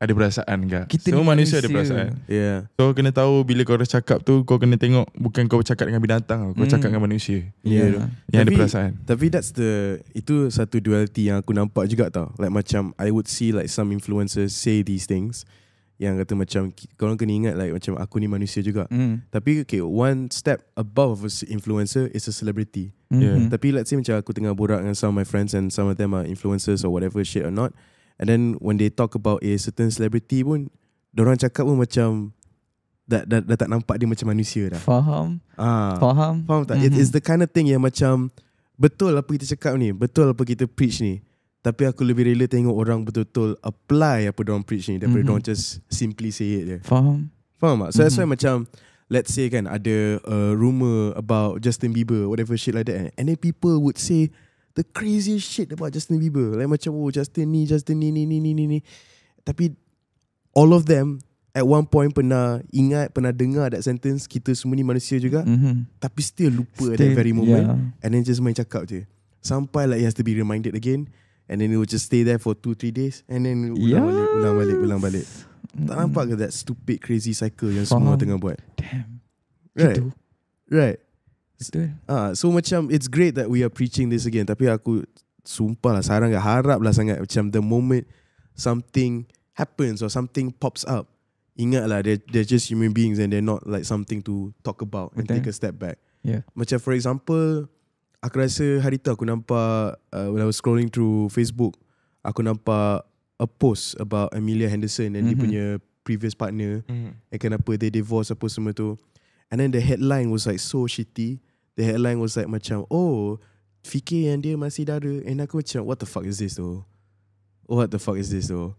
ada perasaan enggak? Semua manusia, manusia ada perasaan. Yeah. So kena tahu bila kau dah cakap tu kau kena tengok bukan kau cakap dengan binatang, kau mm. cakap dengan manusia. Yeah. Yeah. Yang tapi, ada perasaan. Tapi that's the itu satu duality yang aku nampak juga tau. Like macam I would see like some influencers say these things yang kata macam kau kena ingat like macam aku ni manusia juga. Mm. Tapi okay, one step above of influencer is a celebrity. Mm-hmm. Yeah. Tapi let's say macam aku tengah borak dengan some of my friends and some of them are influencers or whatever shit or not. And then when they talk about a certain celebrity pun, orang cakap pun macam dah, dah, dah tak nampak dia macam manusia dah. Faham. Ah. Faham. Faham tak? Mm-hmm. It is the kind of thing yang macam betul apa kita cakap ni, betul apa kita preach ni. Tapi aku lebih rela tengok orang betul-betul apply apa orang preach ni daripada mm-hmm. diorang mhm. just simply say it je. Faham. Faham tak? So mm-hmm. that's why mhm. macam let's say kan ada a uh, rumor about Justin Bieber whatever shit like that kan. and then people would say the craziest shit about Justin Bieber. Like macam oh Justin ni, Justin ni, ni, ni, ni, ni. Tapi all of them at one point pernah ingat, pernah dengar that sentence kita semua ni manusia juga mm-hmm. tapi still lupa still, at that very moment yeah. and then just main cakap je. Sampai like it has to be reminded again And then it would just stay there for two, three days. And then ulang yes. balik, ulang balik, ulang balik. Mm. Tak nampak ke that stupid, crazy cycle yang Faham. semua tengah buat? Damn. Right. Itu. Right. Ah, so, uh, so macam it's great that we are preaching this again. Tapi aku sumpah lah, sarang lah, harap lah sangat. Macam the moment something happens or something pops up, ingat lah they're, they're just human beings and they're not like something to talk about and okay. take a step back. Yeah. Macam for example, aku rasa hari tu aku nampak uh, when I was scrolling through Facebook, aku nampak a post about Amelia Henderson and mm-hmm. dia punya previous partner mm-hmm. and kenapa they divorce apa semua tu. And then the headline was like so shitty. The headline was like macam, oh, fikir yang dia masih dara. And aku macam, what the fuck is this though? What the fuck is this though?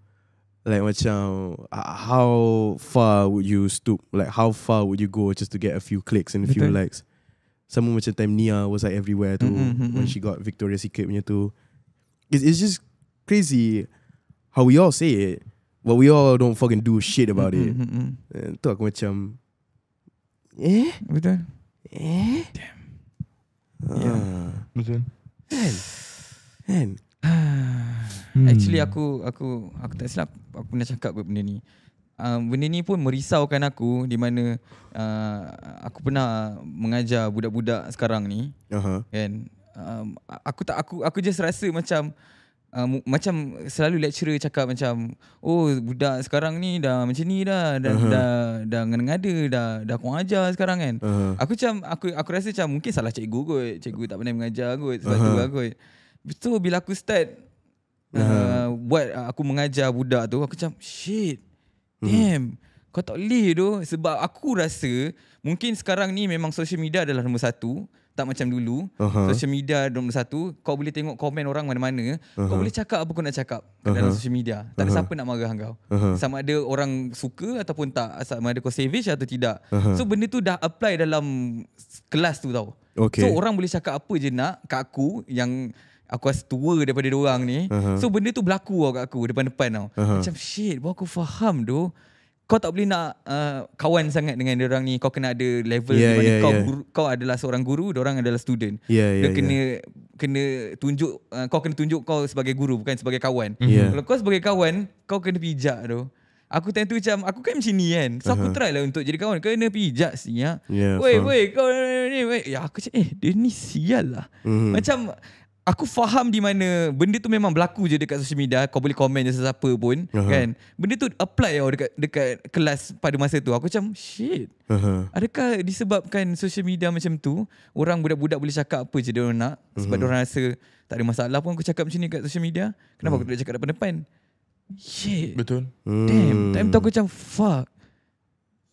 Like macam, uh, how far would you stoop? Like how far would you go just to get a few clicks and a few Betul. likes? Sama macam time Nia was like everywhere tu mm-hmm, mm-hmm. when she got Victoria Secret punya tu. It's, it's just crazy how we all say it but we all don't fucking do shit about mm-hmm, it. Mm-hmm. mm-hmm. Tu aku macam eh? Betul. Eh? Damn. Yeah. Ya. Uh. Betul. Kan? Actually aku aku aku tak silap aku pernah cakap benda ni. Ah, benda ni pun merisaukan aku di mana uh, aku pernah mengajar budak-budak sekarang ni uh-huh. kan um, aku tak aku aku just rasa macam uh, macam selalu lecturer cakap macam oh budak sekarang ni dah macam ni dah dah uh-huh. dah dah ngada dah dah aku ajar sekarang kan uh-huh. aku macam aku aku rasa macam mungkin salah cikgu kot cikgu tak pernah mengajar kot sebab uh-huh. tu aku lah betul bila aku start Uh, uh buat aku mengajar budak tu aku macam shit Hmm. Damn. Hmm. Kau tak boleh tu. Sebab aku rasa mungkin sekarang ni memang social media adalah nombor satu. Tak macam dulu. Uh-huh. Social media nombor satu. Kau boleh tengok komen orang mana-mana. Uh-huh. Kau boleh cakap apa kau nak cakap uh-huh. dalam social media. Tak ada uh-huh. siapa nak marah kau. Uh-huh. Sama ada orang suka ataupun tak. Sama ada kau savage atau tidak. Uh-huh. So benda tu dah apply dalam kelas tu tau. Okay. So orang boleh cakap apa je nak kat aku yang aku rasa tua daripada dia orang ni. Uh-huh. So benda tu berlaku tau kat aku depan-depan tau. Uh-huh. Macam shit, buat aku faham tu. Kau tak boleh nak uh, kawan sangat dengan dia orang ni. Kau kena ada level yeah, di mana yeah, kau yeah. Guru, kau adalah seorang guru, dia orang adalah student. Yeah, dia yeah, kena kena tunjuk uh, kau kena tunjuk kau sebagai guru bukan sebagai kawan. Mm-hmm. Yeah. Kalau kau sebagai kawan, kau kena pijak tu. Aku time tu macam aku kan macam ni kan. So uh-huh. aku try lah untuk jadi kawan. Kau Kena pijak sini ya. Yeah, weh weh kau ni weh. Ya aku cakap eh dia ni sial lah. Mm-hmm. Macam aku faham di mana benda tu memang berlaku je dekat social media kau boleh komen je sesiapa pun uh-huh. kan benda tu apply tau dekat dekat kelas pada masa tu aku macam shit uh-huh. adakah disebabkan social media macam tu orang budak-budak boleh cakap apa je dia nak sebab uh-huh. dia orang rasa tak ada masalah pun aku cakap macam ni kat social media kenapa uh-huh. aku tak cakap depan-depan shit betul damn hmm. time tu aku macam fuck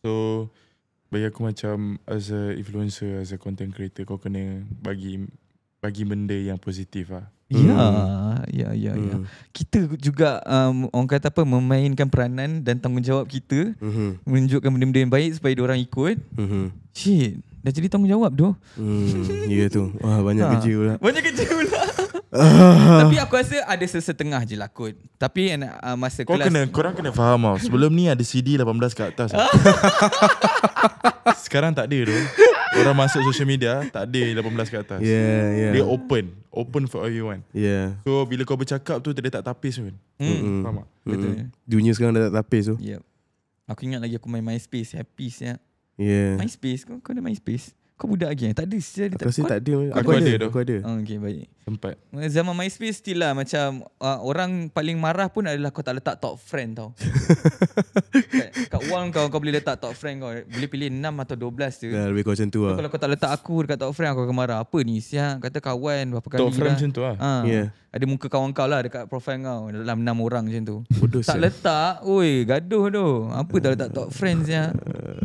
so bagi aku macam as a influencer as a content creator kau kena bagi bagi benda yang positif lah. Ya, hmm. ya ya ya. Hmm. Kita juga um, orang kata apa memainkan peranan dan tanggungjawab kita hmm menunjukkan benda-benda yang baik supaya orang ikut. Mhm. Shit, dah jadi tanggungjawab doh. Mhm. ya tu. Wah, banyak ha. kerja pula. Banyak kerja. Tapi aku rasa ada sesetengah je lah kot. Tapi uh, masa kau kelas kena, ni, Korang kena faham tau Sebelum ni ada CD 18 ke atas Sekarang tak ada tu Orang masuk social media Tak ada 18 ke atas yeah, yeah. Dia open Open for everyone yeah. So bila kau bercakap tu Dia tak tapis pun hmm. mm. Faham tak? Mm. Dunia sekarang dah tak tapis tu yep. Aku ingat lagi aku main MySpace Happy siap Yeah. MySpace kau, kau ada MySpace kau budak lagi eh? Tak ada sejarah Aku rasa tak ada Aku ada Aku ada, Oh, ah, Okay baik Tempat eh, Zaman MySpace still lah Macam uh, Orang paling marah pun adalah Kau tak letak top friend tau kat, uang kau Kau boleh letak top friend kau Boleh pilih 6 atau 12 tu Lebih kau macam tu lah Kalau kau tak letak aku Dekat top friend Aku akan marah Apa ni siap Kata kawan berapa kali Top friend lah. macam tu lah ha. yeah. Ya. Ada muka kawan kau lah Dekat profile kau Dalam 6 orang macam tu Bodoh Tak letak Ui gaduh tu Apa tak letak top friend siap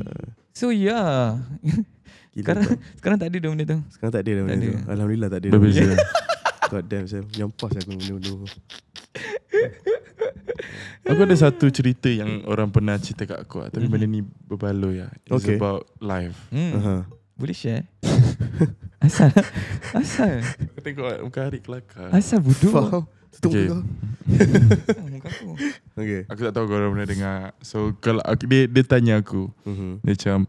So yeah Gila sekarang, tak. sekarang tak ada dah benda tu. Sekarang tak ada dah benda tu. Alhamdulillah tak ada dah benda tu. God damn, Saya Yang pas aku benda tu. aku ada satu cerita yang orang pernah cerita kat aku. Lah. Tapi mm-hmm. benda ni berbaloi. Ya. It's okay. about life. Hmm. Uh-huh. Boleh share? Asal? Asal? Aku tengok muka hari kelakar. Asal bodoh? Fah. Tutup muka kau. okay. Aku tak tahu kau orang pernah dengar. So, kalau dia, dia tanya aku. Uh-huh. Dia macam,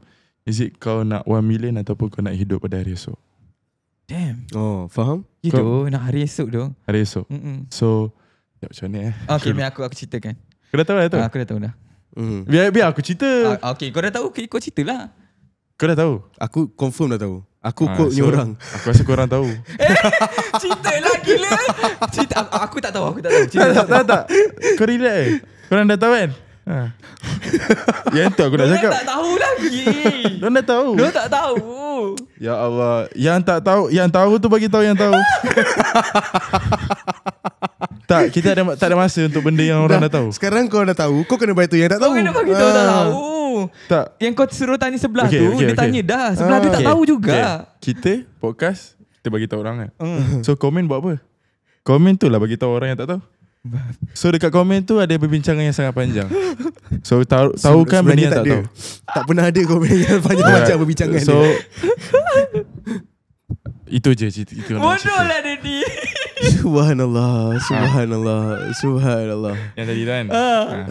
Is it kau nak 1 million ataupun kau nak hidup pada hari esok? Damn. Oh, faham? Hidup kau, nak hari esok tu. Hari esok. Mm-mm. So, ya, macam ni eh. Okay, biar aku, aku ceritakan. Kau dah tahu dah tu? Ha, ah, aku dah tahu dah. Mm. Biar, biar aku cerita. Ha, okay, kau dah tahu, okay, kau ceritalah. Kau dah tahu? Aku confirm dah tahu. Aku ha, quote so, ni orang. Aku rasa korang tahu. eh, cerita lah gila. Cerita, aku, tak tahu, aku tak tahu. Cerita tak, tak, tak, Kau relax eh. Korang dah tahu kan? Yang tu aku nak cakap Mereka tak tahu lagi Mereka tak tahu Mereka tak tahu Ya Allah Yang tak tahu Yang tahu tu bagi tahu yang tahu Tak, kita ada, tak ada masa untuk benda yang orang dah, dah tahu Sekarang kau dah tahu Kau kena bayar tu yang tak tahu Kau kena bagi ah. tak tahu tak. Yang kau suruh tanya sebelah okay, tu okay, Dia okay. tanya dah Sebelah ah. dia tak okay. tahu juga okay. Kita podcast Kita bagi tahu orang kan mm. So komen buat apa? Komen tu lah bagi tahu orang yang tak tahu So dekat komen tu ada perbincangan yang sangat panjang So tahu, tahu kan benda tak, tahu Tak pernah ada kau punya Banyak yeah. macam perbincangan so, dia So Itu je cerita Bodoh lah Daddy Subhanallah Subhanallah Subhanallah Yang tadi kan ah. Ah.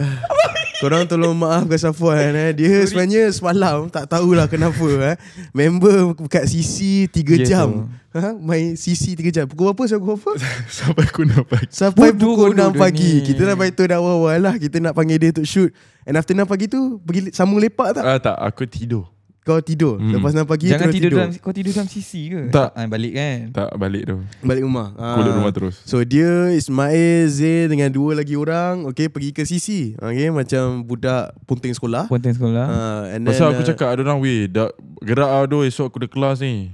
Korang tolong maaf maafkan Safuan eh? eh. Dia sebenarnya semalam Tak tahulah kenapa eh. Member kat CC 3 ya jam Ha? Main CC 3 jam Pukul berapa Pukul apa? Sampai pukul 6 pagi Sampai pukul 6 pagi ni. Kita dah baik tu dah awal-awal lah Kita nak panggil dia untuk shoot And after 6 pagi tu Pergi sambung lepak tak? Uh, tak Aku tidur kau tidur hmm. Lepas 6 pagi Jangan tidur, tidur. Dalam, Kau tidur dalam sisi ke Tak ha, Balik kan Tak balik tu Balik rumah ha. Kulit ah. rumah terus So dia Ismail Zain Dengan dua lagi orang Okay pergi ke sisi Okay macam Budak punting sekolah Punting sekolah ha, and Pasal then, aku uh, cakap Ada orang weh dah Gerak aduh. Esok aku ada kelas ni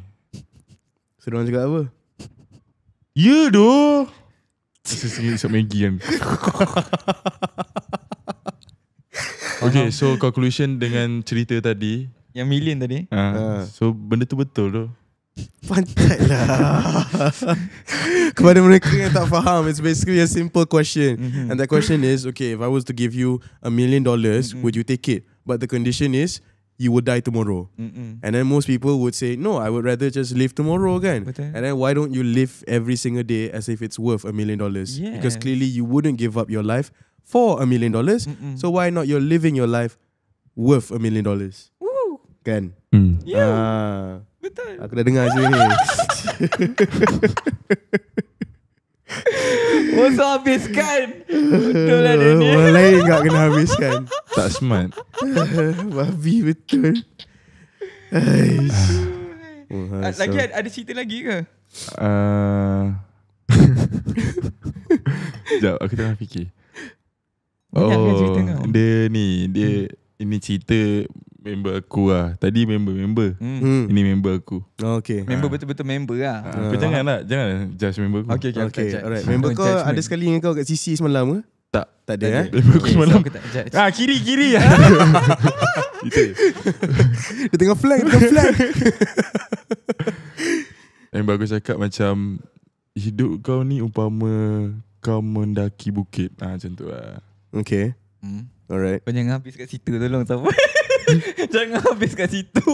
So diorang cakap apa Ya yeah, doh Sesungguhnya isap Maggi kan Okay so conclusion Dengan cerita tadi yang million tadi. Ha. ha. So benda tu betul tu. Pantai lah. Kepada mereka yang tak faham, it's basically a simple question. Mm-hmm. And that question is, okay, if I was to give you a million dollars, mhm. would you take it? But the condition is, you would die tomorrow. Mm-mm. And then most people would say, no, I would rather just live tomorrow again. and then why don't you live every single day as if it's worth a million dollars? Because clearly you wouldn't give up your life for a million dollars. So why not you're living your life worth a million dollars? Kan hmm. Ya uh, Betul Aku dah dengar sini Masa habiskan Betul lah dia ni Orang lain tak kena habiskan Tak smart Babi betul ah, Uh, so. Lagi ada cerita lagi ke? Uh, sekejap aku tengah fikir Oh kan cerita oh, kau? Dia ni Dia hmm. Ini cerita member aku lah Tadi member-member hmm. hmm. Ini member aku oh, okay. Member ah. betul-betul member lah ha. Ah. Ah. Kau ha. jangan lah Jangan lah judge member aku Okay, okay, okay. Alright. Member kau judgment. ada sekali dengan kau kat sisi semalam ke? Tak Tak ada eh? Member aku semalam so Ah kiri-kiri lah Dia tengah flag Dia tengah flag Member aku cakap macam Hidup kau ni umpama Kau mendaki bukit Ah ha, Macam tu lah Okay hmm. Alright Kau jangan habis kat situ Tolong sabar Jangan habis kat situ.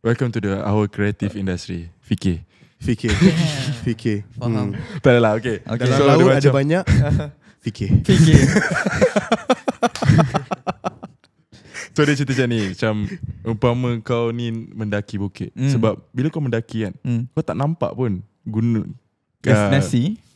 Welcome to the our creative industry. Fikir. Fikir. Fikir. Faham. Hmm. Tak lah, okay. okay. Dalam so, laut ada, ada banyak. Fikir. Fikir. so dia cerita macam ni. Macam umpama kau ni mendaki bukit. Mm. Sebab bila kau mendaki kan, mm. kau tak nampak pun gunung. Destinasi. Uh,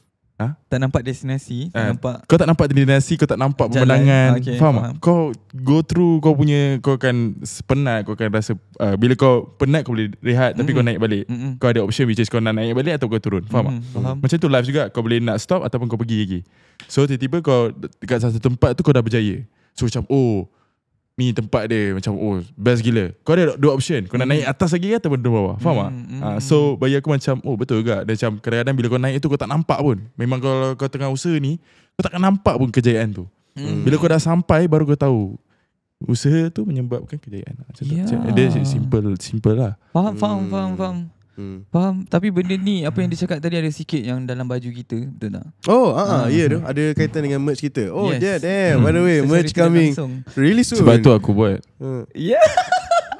Ha? Tak nampak destinasi, ha. tak eh, nampak. Kau tak nampak destinasi, kau tak nampak jalan. pemenangan. Ah, okay, faham, faham? Kau go through kau punya kau akan penat, kau akan rasa uh, bila kau penat kau boleh rehat mm. tapi kau naik balik. Mm-mm. Kau ada option which is kau nak naik balik atau kau turun. Faham? Mm. faham? Macam tu life juga. Kau boleh nak stop ataupun kau pergi lagi. So tiba-tiba kau dekat satu tempat tu kau dah berjaya. So macam oh, ni tempat dia macam oh best gila. Kau ada dua option. Kau nak hmm. naik atas lagi ke atau dua bawah. Faham tak? Hmm. Ha, so hmm. bagi aku macam oh betul juga. Dan macam kadang-kadang bila kau naik itu kau tak nampak pun. Memang kalau kau tengah usaha ni kau takkan nampak pun kejayaan tu. Hmm. Bila kau dah sampai baru kau tahu usaha tu menyebabkan kejayaan. Macam yeah. tu. Ya. Dia simple simple lah. Faham, faham, faham, faham. Hmm. Faham? Tapi benda ni apa yang dia tadi ada sikit yang dalam baju kita, betul tak? Oh, ha ah, ya tu. Ada kaitan dengan merch kita. Oh, yes. yeah, damn. Hmm. By the way, merch coming. Really soon. Sebab tu aku buat. Hmm. Yeah.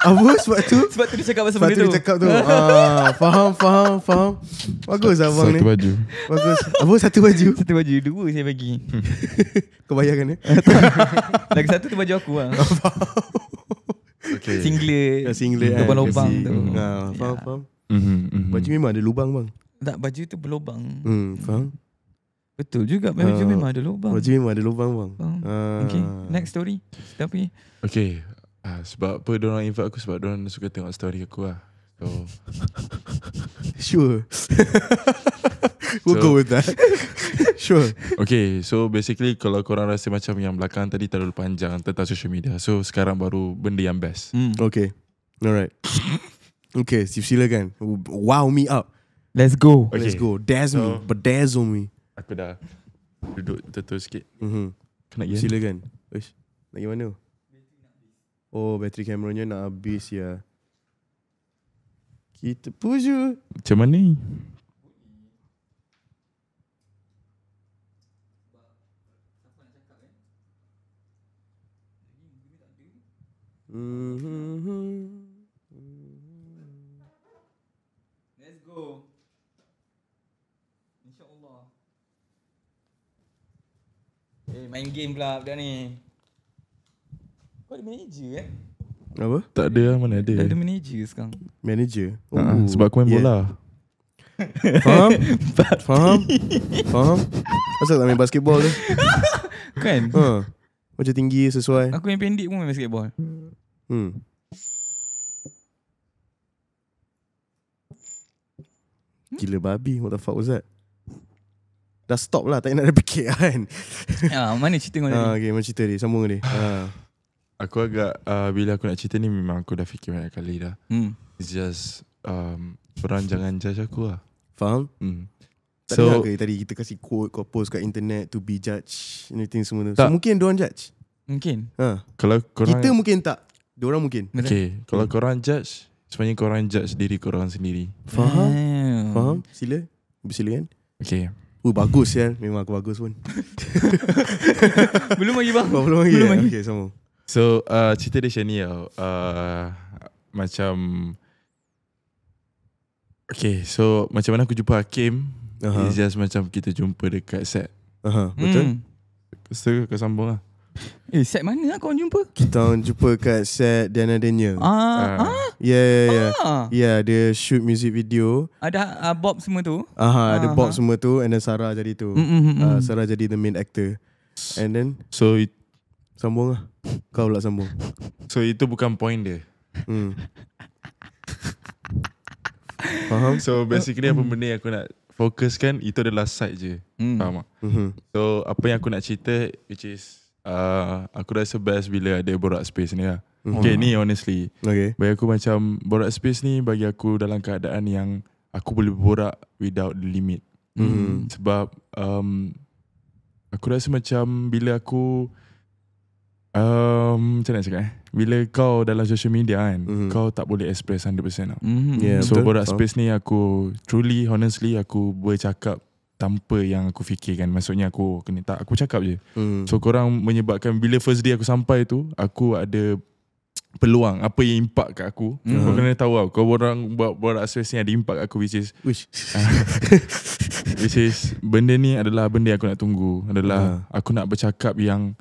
Apa sebab tu? Sebab tu dia cakap pasal benda tu. Sebab tu dia cakap tu. Ah, faham, faham, faham. Bagus abang satu ni. Satu baju. Bagus. Apa satu baju? Satu baju. Dua saya bagi. Kau bayarkan ni? Ah, Lagi satu tu baju aku lah. Faham. Okay. Singlet. Singlet. Lubang-lubang kan? tu. Ah, faham, ya. faham. Mm-hmm, mm-hmm. Baju memang ada lubang bang. Tak baju tu berlubang. Hmm, hmm. faham? Betul juga baju uh, memang ada lubang. Baju memang ada lubang bang. Uh. Okay, next story. Tapi Okay. Uh, sebab apa dia orang invite aku sebab dia orang suka tengok story aku ah. So Sure. we'll go with that. sure. Okay, so basically kalau korang rasa macam yang belakang tadi terlalu panjang tentang social media. So sekarang baru benda yang best. Mm. Okay. Alright. Okay, Steve Sheila kan. Wow me up. Let's go. Okay. Let's go. Dazz so, me. Bedazzle me. Aku dah duduk betul-betul sikit. Mm -hmm. Kena gian. Sila kan. Uish. Nak pergi mana? Oh, bateri kameranya nak habis ya. Kita puju. Macam mana? Mm-hmm. Eh, main game pula budak ni. Kau ada manager eh? Apa? Tak ada lah, mana ada. Tak ada manager sekarang. Manager? Uh-huh. sebab aku main yeah. bola. Faham? Faham? Faham? Kenapa tak main basketball tu? kan? Ha. Uh. Macam tinggi sesuai. Aku main pendek pun main basketball. Hmm. Gila babi, what the fuck was that? dah stop lah tak nak ada fikir lah kan. Ya, mana cerita kau ni? Ah, okay, mana cerita ni? Sambung ni. Ha. Ah. Aku agak uh, bila aku nak cerita ni memang aku dah fikir banyak kali dah. Hmm. It's just um, orang jangan judge aku lah. Faham? Hmm. Tak so, ke, tadi kita kasih quote kau post kat internet to be judged anything semua tu. So, mungkin diorang judge? Mungkin. Ha. Kalau korang, kita mungkin tak. Diorang mungkin. Okay. Kalau hmm. korang judge, sebenarnya korang judge diri korang sendiri. Faham? Hmm. Faham? Sila. Sila kan? Okay. Wuh bagus ya Memang aku bagus pun Belum lagi bang Belum lagi Belum ya? lagi Okay semua. So uh, cerita dia sini ya, uh, Macam Okay so Macam mana aku jumpa Hakim uh-huh. It's just macam kita jumpa dekat set uh-huh. Betul hmm. So kau sambung lah Eh set mana lah kau jumpa? Kita jumpa kat set Diana Daniel Ah, uh, ah. Yeah yeah yeah ah. Yeah ya, ya, ya. dia shoot music video Ada uh, Bob semua tu? Aha, uh-huh, ada uh-huh. Bob ah. semua tu And then Sarah jadi tu mm-hmm. uh, Sarah jadi the main actor And then So it, Sambung lah Kau pula sambung So itu bukan point dia Hmm Faham? So basically apa benda yang aku nak fokuskan Itu adalah side je mm. Faham tak? Mm-hmm. So apa yang aku nak cerita Which is uh, aku rasa best bila ada borak space ni lah. Mm-hmm. Okay, ni honestly. Okay. Bagi aku macam borak space ni bagi aku dalam keadaan yang aku boleh borak without the limit. Mm-hmm. Sebab um, aku rasa macam bila aku Um, macam mana cakap eh? Bila kau dalam social media kan, mm. kau tak boleh express 100% tau. Mm-hmm. Yeah, so, betul. borak so. space ni aku truly, honestly, aku boleh cakap tanpa yang aku fikirkan maksudnya aku kena tak aku cakap je hmm. so korang menyebabkan bila first day aku sampai tu aku ada peluang apa yang impak kat aku hmm. kau kena tahu tau kau orang buat buat asyik ada impak kat aku which is which. which is benda ni adalah benda aku nak tunggu adalah hmm. aku nak bercakap yang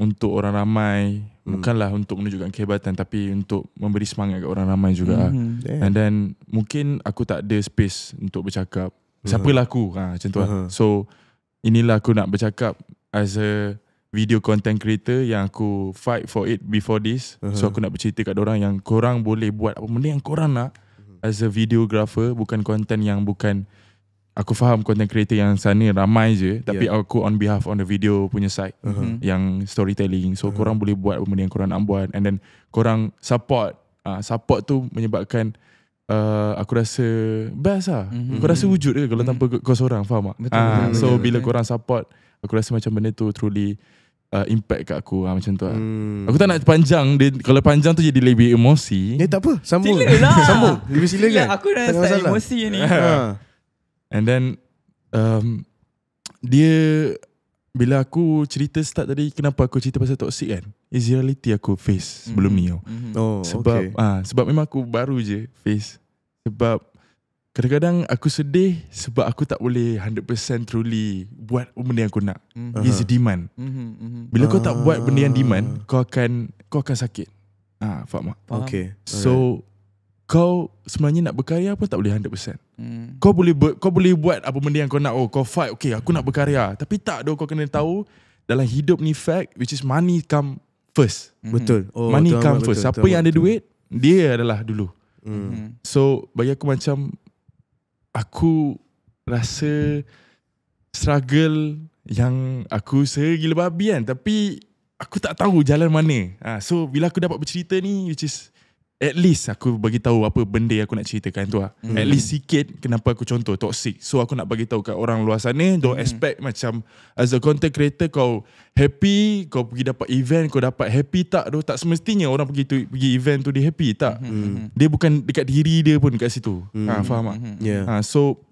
untuk orang ramai hmm. bukanlah untuk menunjukkan kehebatan tapi untuk memberi semangat kat orang ramai juga hmm. and then mungkin aku tak ada space untuk bercakap Uh-huh. Siapalah aku ha, Macam tu lah. uh-huh. So Inilah aku nak bercakap As a Video content creator Yang aku Fight for it Before this uh-huh. So aku nak bercerita kat orang Yang korang boleh buat Apa benda yang korang nak uh-huh. As a videographer Bukan content yang bukan Aku faham content creator yang sana Ramai je Tapi yeah. aku on behalf On the video punya side uh-huh. Mm-hmm. Yang storytelling So uh-huh. korang boleh buat Apa benda yang korang nak buat And then Korang support uh, Support tu menyebabkan uh, aku rasa best lah. Mm-hmm. Aku rasa wujud ke kalau mhm. tanpa mm-hmm. kau seorang, faham tak? Betul. Ah, so betul, bila kau orang support, aku rasa macam benda tu truly Uh, impact kat aku lah, macam tu lah. Hmm. Aku tak nak panjang dia, Kalau panjang tu jadi lebih emosi Ya eh, tak apa Sambung Sila lah Sambung Lebih sila ya, kan Aku dah start emosi ni ha. And then um, Dia bila aku cerita start tadi kenapa aku cerita pasal toxic kan is reality aku face mm-hmm. sebelum ni mm-hmm. oh sebab okay. ah sebab memang aku baru je face sebab kadang-kadang aku sedih sebab aku tak boleh 100% truly buat benda yang aku nak mm-hmm. is demand mm-hmm. Mm-hmm. bila kau tak buat benda yang ah. demand kau akan kau akan sakit ah faham okay so right kau sebenarnya nak berkarya pun tak boleh 100%. Hmm. Kau boleh ber, kau boleh buat apa benda yang kau nak. Oh, kau fight. Okay, aku nak berkarya. Tapi tak doh kau kena tahu dalam hidup ni fact which is money come first. Hmm. Betul. Oh, money betul, come betul, first. Betul, Siapa betul, yang ada duit, dia adalah dulu. Hmm. hmm. So, bagi aku macam aku rasa struggle yang aku segila babi kan. Tapi aku tak tahu jalan mana. Ha, so, bila aku dapat bercerita ni which is at least aku bagi tahu apa benda yang aku nak ceritakan tu lah. Mm. At least sikit kenapa aku contoh toxic. So aku nak bagi tahu kat orang luar sana, don't mm. expect macam as a content creator kau happy, kau pergi dapat event, kau dapat happy tak tu. Tak semestinya orang pergi tu, pergi event tu dia happy tak. Mm. Dia bukan dekat diri dia pun dekat situ. Mm. Ha, faham tak? Hmm. Yeah. Ha, so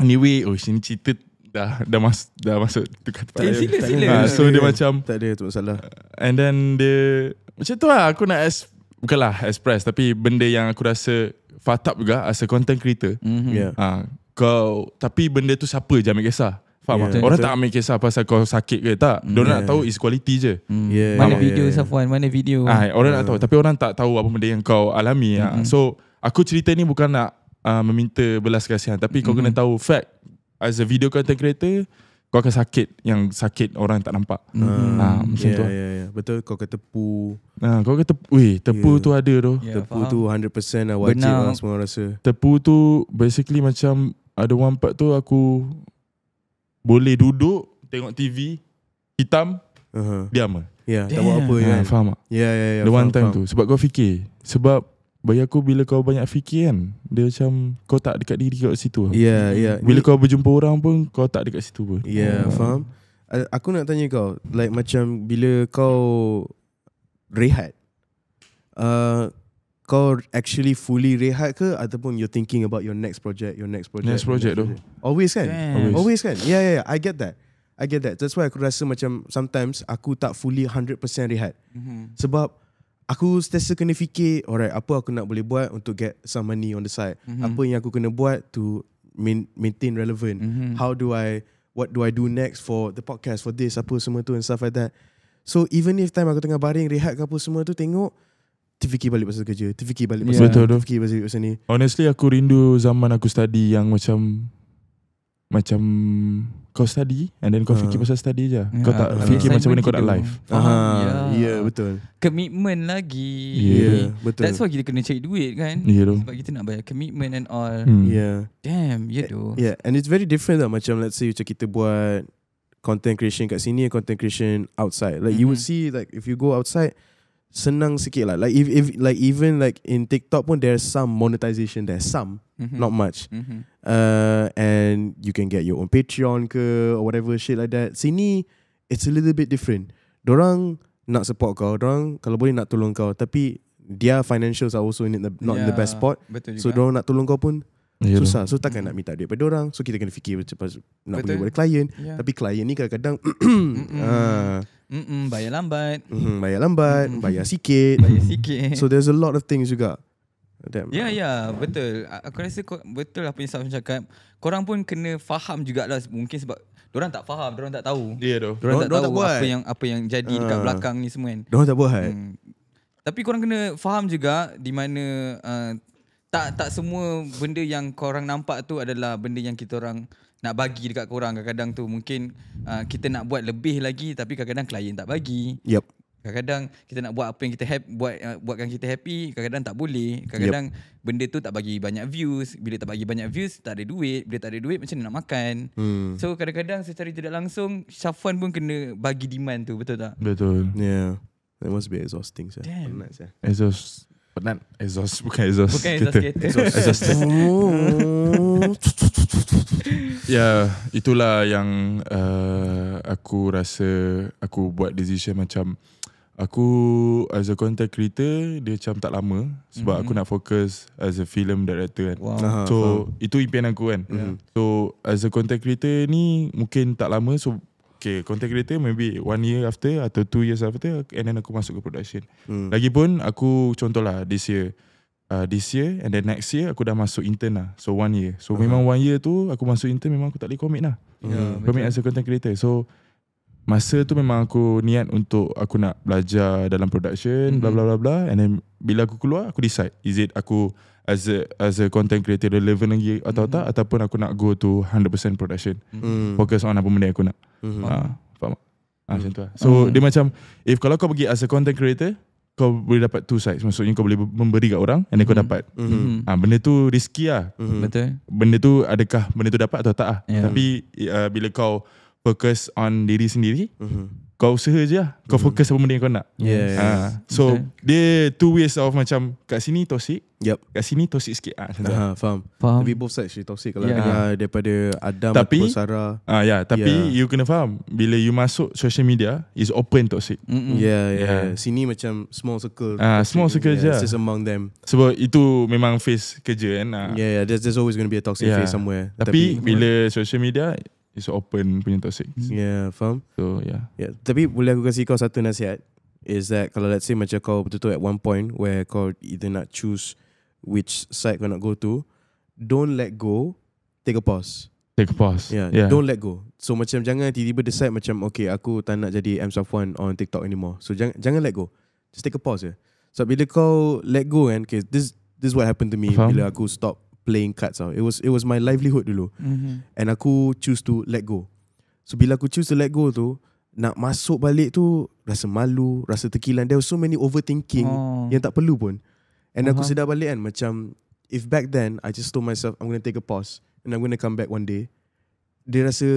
anyway, oh sini cerita dah dah mas dah masuk dekat tempat sila, sila. Ha, so dia macam tak ada tu masalah and then dia macam tu lah aku nak explain Bukanlah express tapi benda yang aku rasa fucked up juga as a content creator. Mm-hmm. Yeah. Ha, kau tapi benda tu siapa je ambil kisah? Faham yeah, Orang tak ambil kisah pasal kau sakit ke tak. Mm, yeah. nak tahu is quality je. Mm. Yeah, mana yeah, video yeah. Safwan? Mana video? Ha, orang yeah. nak tahu tapi orang tak tahu apa benda yang kau alami. Ah. Mm-hmm. Ha. So aku cerita ni bukan nak uh, meminta belas kasihan tapi kau mm-hmm. kena tahu fact as a video content creator kau akan sakit yang sakit orang tak nampak. Hmm. Ah, macam yeah, tu. Ya, yeah, ya, yeah. betul kau kata tepu. Ah, kau kata weh, tepu yeah. tu ada tu. Yeah, tepu faham. tu 100% lah wajib Benar. orang lah, semua rasa. Tepu tu basically macam ada one part tu aku boleh duduk tengok TV hitam uh-huh. diam ah. Yeah, ya, tak buat apa ya. Yeah. Yeah. Kan. Faham tak? Ya, ya, ya. The faham, one time faham. tu sebab kau fikir sebab bagi aku bila kau banyak fikir kan Dia macam kau tak dekat diri kat situ Ya yeah, yeah. Bila kau berjumpa orang pun kau tak dekat situ pun Ya yeah, hmm. faham Aku nak tanya kau Like macam bila kau rehat uh, Kau actually fully rehat ke Ataupun you're thinking about your next project Your next project Next project tu Always kan yeah. Always. Always kan Yeah yeah yeah I get that I get that That's why aku rasa macam Sometimes aku tak fully 100% rehat mm-hmm. Sebab aku sentiasa kena fikir alright apa aku nak boleh buat untuk get some money on the side mm-hmm. apa yang aku kena buat to maintain relevant mm-hmm. how do i what do i do next for the podcast for this apa semua tu and stuff like that so even if time aku tengah baring rehat ke apa semua tu tengok Terfikir balik pasal kerja Terfikir balik pasal yeah. Betul tu pasal ni Honestly aku rindu zaman aku study Yang macam macam kau study and then kau uh. fikir pasal study aja. Ya, yeah, kau tak uh, fikir macam mana kau nak live. Ha. Uh, yeah. yeah, betul. Commitment lagi. Yeah, ya, ya, betul. That's why kita kena cari duit kan? Yeah, Sebab kita nak bayar commitment and all. Hmm. Yeah. Damn, yeah doh. Yeah, and it's very different lah macam let's say macam kita buat content creation kat sini and content creation outside. Like mm-hmm. you would mm-hmm. see like if you go outside senang sikit lah. Like if if like even like in TikTok pun there's some monetization there, some, mm-hmm. not much. Mm-hmm. Uh, and you can get your own Patreon ke or whatever shit like that. Sini, it's a little bit different. Dorang nak support kau, dorang kalau boleh nak tolong kau. Tapi dia financials are also in the, not yeah, in the best spot. So dorang nak tolong kau pun, Yeah. Susah. So takkan nak minta duit daripada orang. So kita kena fikir macam nak Betul. beli daripada klien. Yeah. Tapi klien ni kadang-kadang mm-hmm. uh, bayar lambat. Mm-hmm, bayar lambat, mm-hmm. bayar sikit. Bayar sikit. so there's a lot of things juga. Ya, ya. Yeah, yeah, betul. Aku rasa kor- betul apa yang Safran cakap. Korang pun kena faham juga lah mungkin sebab orang tak faham, orang tak tahu. Ya yeah, tu. Diorang, diorang, diorang tak tahu tak apa yang apa yang jadi uh, dekat ah. belakang ni semua kan. Diorang tak buat. Hmm. Tapi korang kena faham juga di mana uh, tak tak semua benda yang korang nampak tu adalah benda yang kita orang nak bagi dekat korang kadang-kadang tu mungkin uh, kita nak buat lebih lagi tapi kadang-kadang klien tak bagi yep kadang-kadang kita nak buat apa yang kita happy buat uh, buatkan kita happy kadang-kadang tak boleh kadang-kadang yep. benda tu tak bagi banyak views bila tak bagi banyak views tak ada duit bila tak ada duit macam mana nak makan hmm. so kadang-kadang secara tidak langsung Syafwan pun kena bagi demand tu betul tak betul yeah it must be exhausting sih so. penat exhaust Bukan exhaust Bukan exhaust Bukan exhaust Exhaust Ya Itulah yang uh, Aku rasa Aku buat decision macam Aku As a content creator Dia macam tak lama Sebab mm-hmm. aku nak fokus As a film director kan wow. So wow. Itu impian aku kan yeah. So As a content creator ni Mungkin tak lama So Okay content creator Maybe one year after Atau two years after And then aku masuk ke production hmm. Lagipun aku Contohlah this year uh, This year And then next year Aku dah masuk intern lah So one year So uh-huh. memang one year tu Aku masuk intern Memang aku tak boleh commit lah yeah, Commit betul. as a content creator So masa tu memang aku niat untuk aku nak belajar dalam production bla mhm. bla bla bla and then bila aku keluar aku decide is it aku as a as a content creator level lagi atau mm-hmm. tak ataupun aku nak go to 100% production mm. focus on apa benda aku nak mm-hmm. ah faham ah ha, mm. so mm. dia macam if kalau kau pergi as a content creator kau boleh dapat two sides maksudnya kau boleh memberi kat orang and then mm. kau mhm. dapat mm-hmm. ah benda tu risky lah mm-hmm. betul benda tu adakah benda tu dapat atau tak ah yeah. tapi uh, bila kau fokus on diri sendiri mm-hmm. kau usaha je lah kau mm-hmm. fokus apa benda yang kau nak yes. ha. so okay. dia two ways of macam kat sini toxic yep. kat sini toxic sikit ha, ha, faham. faham tapi both sides toxic kalau yeah. Yeah. daripada Adam tapi, ataupun Sarah ha, yeah, ya, tapi yeah. you kena faham bila you masuk social media is open toxic mm-hmm. yeah, yeah, yeah. sini macam small circle ha, small circle yeah. je lah. just among them sebab itu memang face kerja kan ha. yeah, yeah. There's, there's always going to be a toxic yeah. face somewhere tapi, tapi bila social media is open punya toxic. Yeah, faham? So, yeah. Yeah, tapi boleh aku kasih kau satu nasihat is that kalau let's say macam kau betul-betul at one point where kau either nak choose which side kau nak go to, don't let go, take a pause. Take a pause. Yeah, yeah. don't let go. So macam jangan tiba-tiba decide macam okay, aku tak nak jadi M One on TikTok anymore. So jangan jangan let go. Just take a pause ya. Yeah. So bila kau let go kan, okay, this this is what happened to me faham? bila aku stop playing cards tau. It was it was my livelihood dulu. Mm-hmm. And aku choose to let go. So bila aku choose to let go tu, nak masuk balik tu rasa malu, rasa terkilan. There was so many overthinking oh. yang tak perlu pun. And uh-huh. aku sedar balik kan macam if back then I just told myself I'm going to take a pause and I'm going to come back one day dia rasa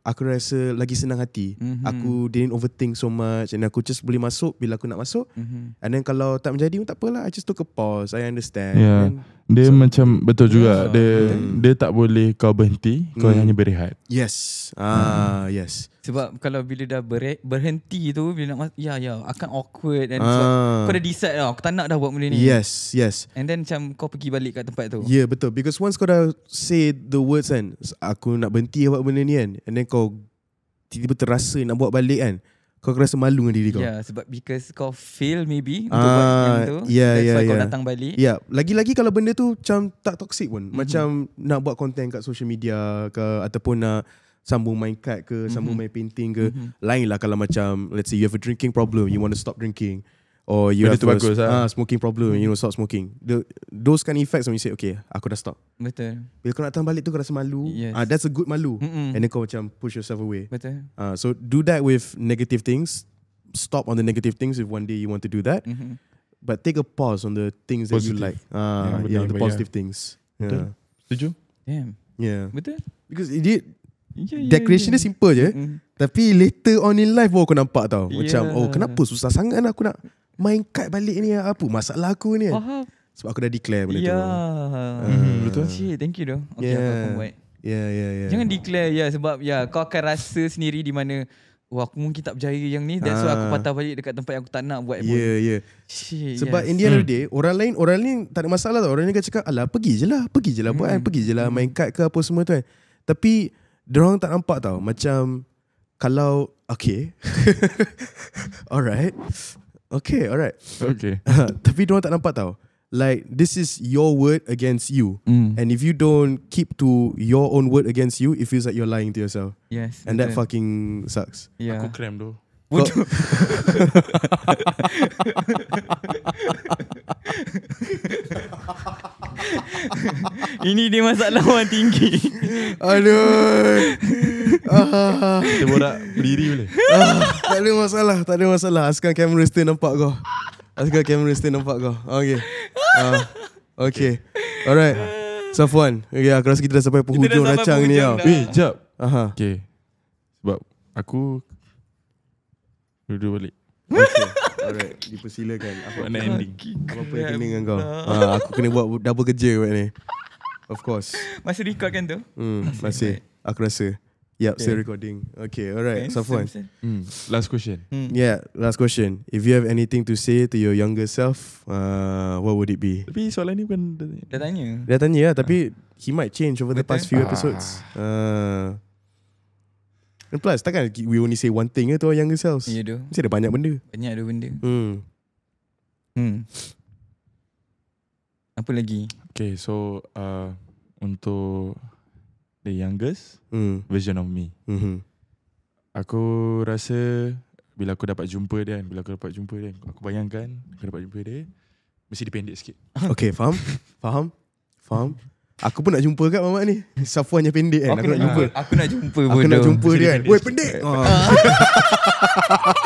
aku rasa lagi senang hati. Mm-hmm. Aku didn't overthink so much and aku just boleh masuk bila aku nak masuk. Mm-hmm. And then kalau tak menjadi pun tak apalah. I just took a pause. I understand. Yeah. And dia so, macam betul juga. Yeah. Dia mm. dia tak boleh kau berhenti. Kau mm. hanya berehat. Yes. Ah, mm. yes. Sebab kalau bila dah ber- berhenti tu bila nak mas- ya ya akan awkward dan uh. sebab ah. kau dah decide lah aku tak nak dah buat benda ni. Yes, yes. And then macam kau pergi balik kat tempat tu. Ya yeah, betul because once kau dah say the words kan aku nak berhenti buat benda ni kan and then kau tiba-tiba terasa nak buat balik kan kau akan rasa malu dengan diri kau. Ya, yeah, sebab because kau fail maybe uh, untuk ah, buat yang tu. Yeah, ya, that's yeah, why yeah. kau ya. datang balik. Ya, yeah. lagi-lagi kalau benda tu macam tak toxic pun. Mm-hmm. Macam nak buat content kat social media ke ataupun nak uh, sambung main kad ke mhm. sambung main painting ke mhm. lain lah kalau macam let's say you have a drinking problem you want to stop drinking or you Benda have a ha? smoking problem mm-hmm. you know stop smoking the those kind of effects when you say okay aku dah stop betul bila kau nak datang balik tu kau rasa malu yes. uh, that's a good malu mm-hmm. and then kau macam push yourself away betul uh, so do that with negative things stop on the negative things if one day you want to do that mm-hmm. but take a pause on the things positive. that you like uh, yeah, yeah, the positive yeah. things yeah. betul setuju damn yeah betul because it did yeah, ya, Decoration yeah. dia simple je mm. Tapi later on in life Oh aku nampak tau ya. Macam oh kenapa Susah sangat aku nak Main kad balik ni Apa masalah aku ni Faham Sebab aku dah declare benda yeah. Hmm. uh. Mm-hmm. Betul Cik, Thank you though Okay yeah. aku buat Ya yeah, yeah, yeah. Jangan declare ya yeah, Sebab ya yeah, Kau akan rasa sendiri Di mana Wah oh, aku mungkin tak berjaya yang ni That's ah. why aku ah. patah balik Dekat tempat yang aku tak nak buat Ya yeah, yeah. Sebab yes. in the end of the hmm. day Orang lain Orang lain tak ada masalah tau Orang ni akan cakap Alah pergi je lah Pergi je lah hmm. buat kan Pergi je lah hmm. main kad ke apa semua tu kan Tapi orang tak nampak tau macam kalau okay alright okay alright okay tapi orang tak nampak tau like this is your word against you mm. and if you don't keep to your own word against you it feels like you're lying to yourself yes and betul. that fucking sucks yeah. aku cram doh Muncul. Ini dia masalah orang tinggi. Aduh. Ah. boleh borak berdiri boleh. Ah, tak ada masalah, tak ada masalah. Askar kamera still nampak kau. Askar kamera still nampak kau. Okay. Ah. Okey. Alright. Safwan. Okey, aku rasa kita dah sampai penghujung rancang ni. Eh, jap. Okay. Sebab aku Dua-dua balik Okay Alright Dipersilakan Apa nak ending Apa-apa yang kena dengan kau ha, Aku kena buat double kerja buat ni Of course Masih record kan tu hmm, Masih right. Aku rasa Yep, okay. still recording. Okay, alright. Okay, Safwan. Mm. Last question. Mm. Yeah, last question. If you have anything to say to your younger self, uh, what would it be? Tapi soalan ni bukan... Dah tanya. Dah tanya lah, tapi ah. he might change over the past few episodes. Ah. Uh. And plus, takkan we only say one thing ke to our younger selves? You ya, do. Mesti ada banyak benda. Banyak ada benda. Hmm. Hmm. Apa lagi? Okay, so uh, untuk the youngest hmm. version of me. Hmm. Aku rasa bila aku dapat jumpa dia kan, bila aku dapat jumpa dia, aku bayangkan aku dapat jumpa dia, mesti dipendek sikit. Okay, faham? faham? Faham? Aku pun nak jumpa kat mamak ni. Safuan yang pendek kan. Oh, aku, aku nak jumpa. Aku nak jumpa pun. Aku nak jumpa dia kan. Weh pendek. Ah.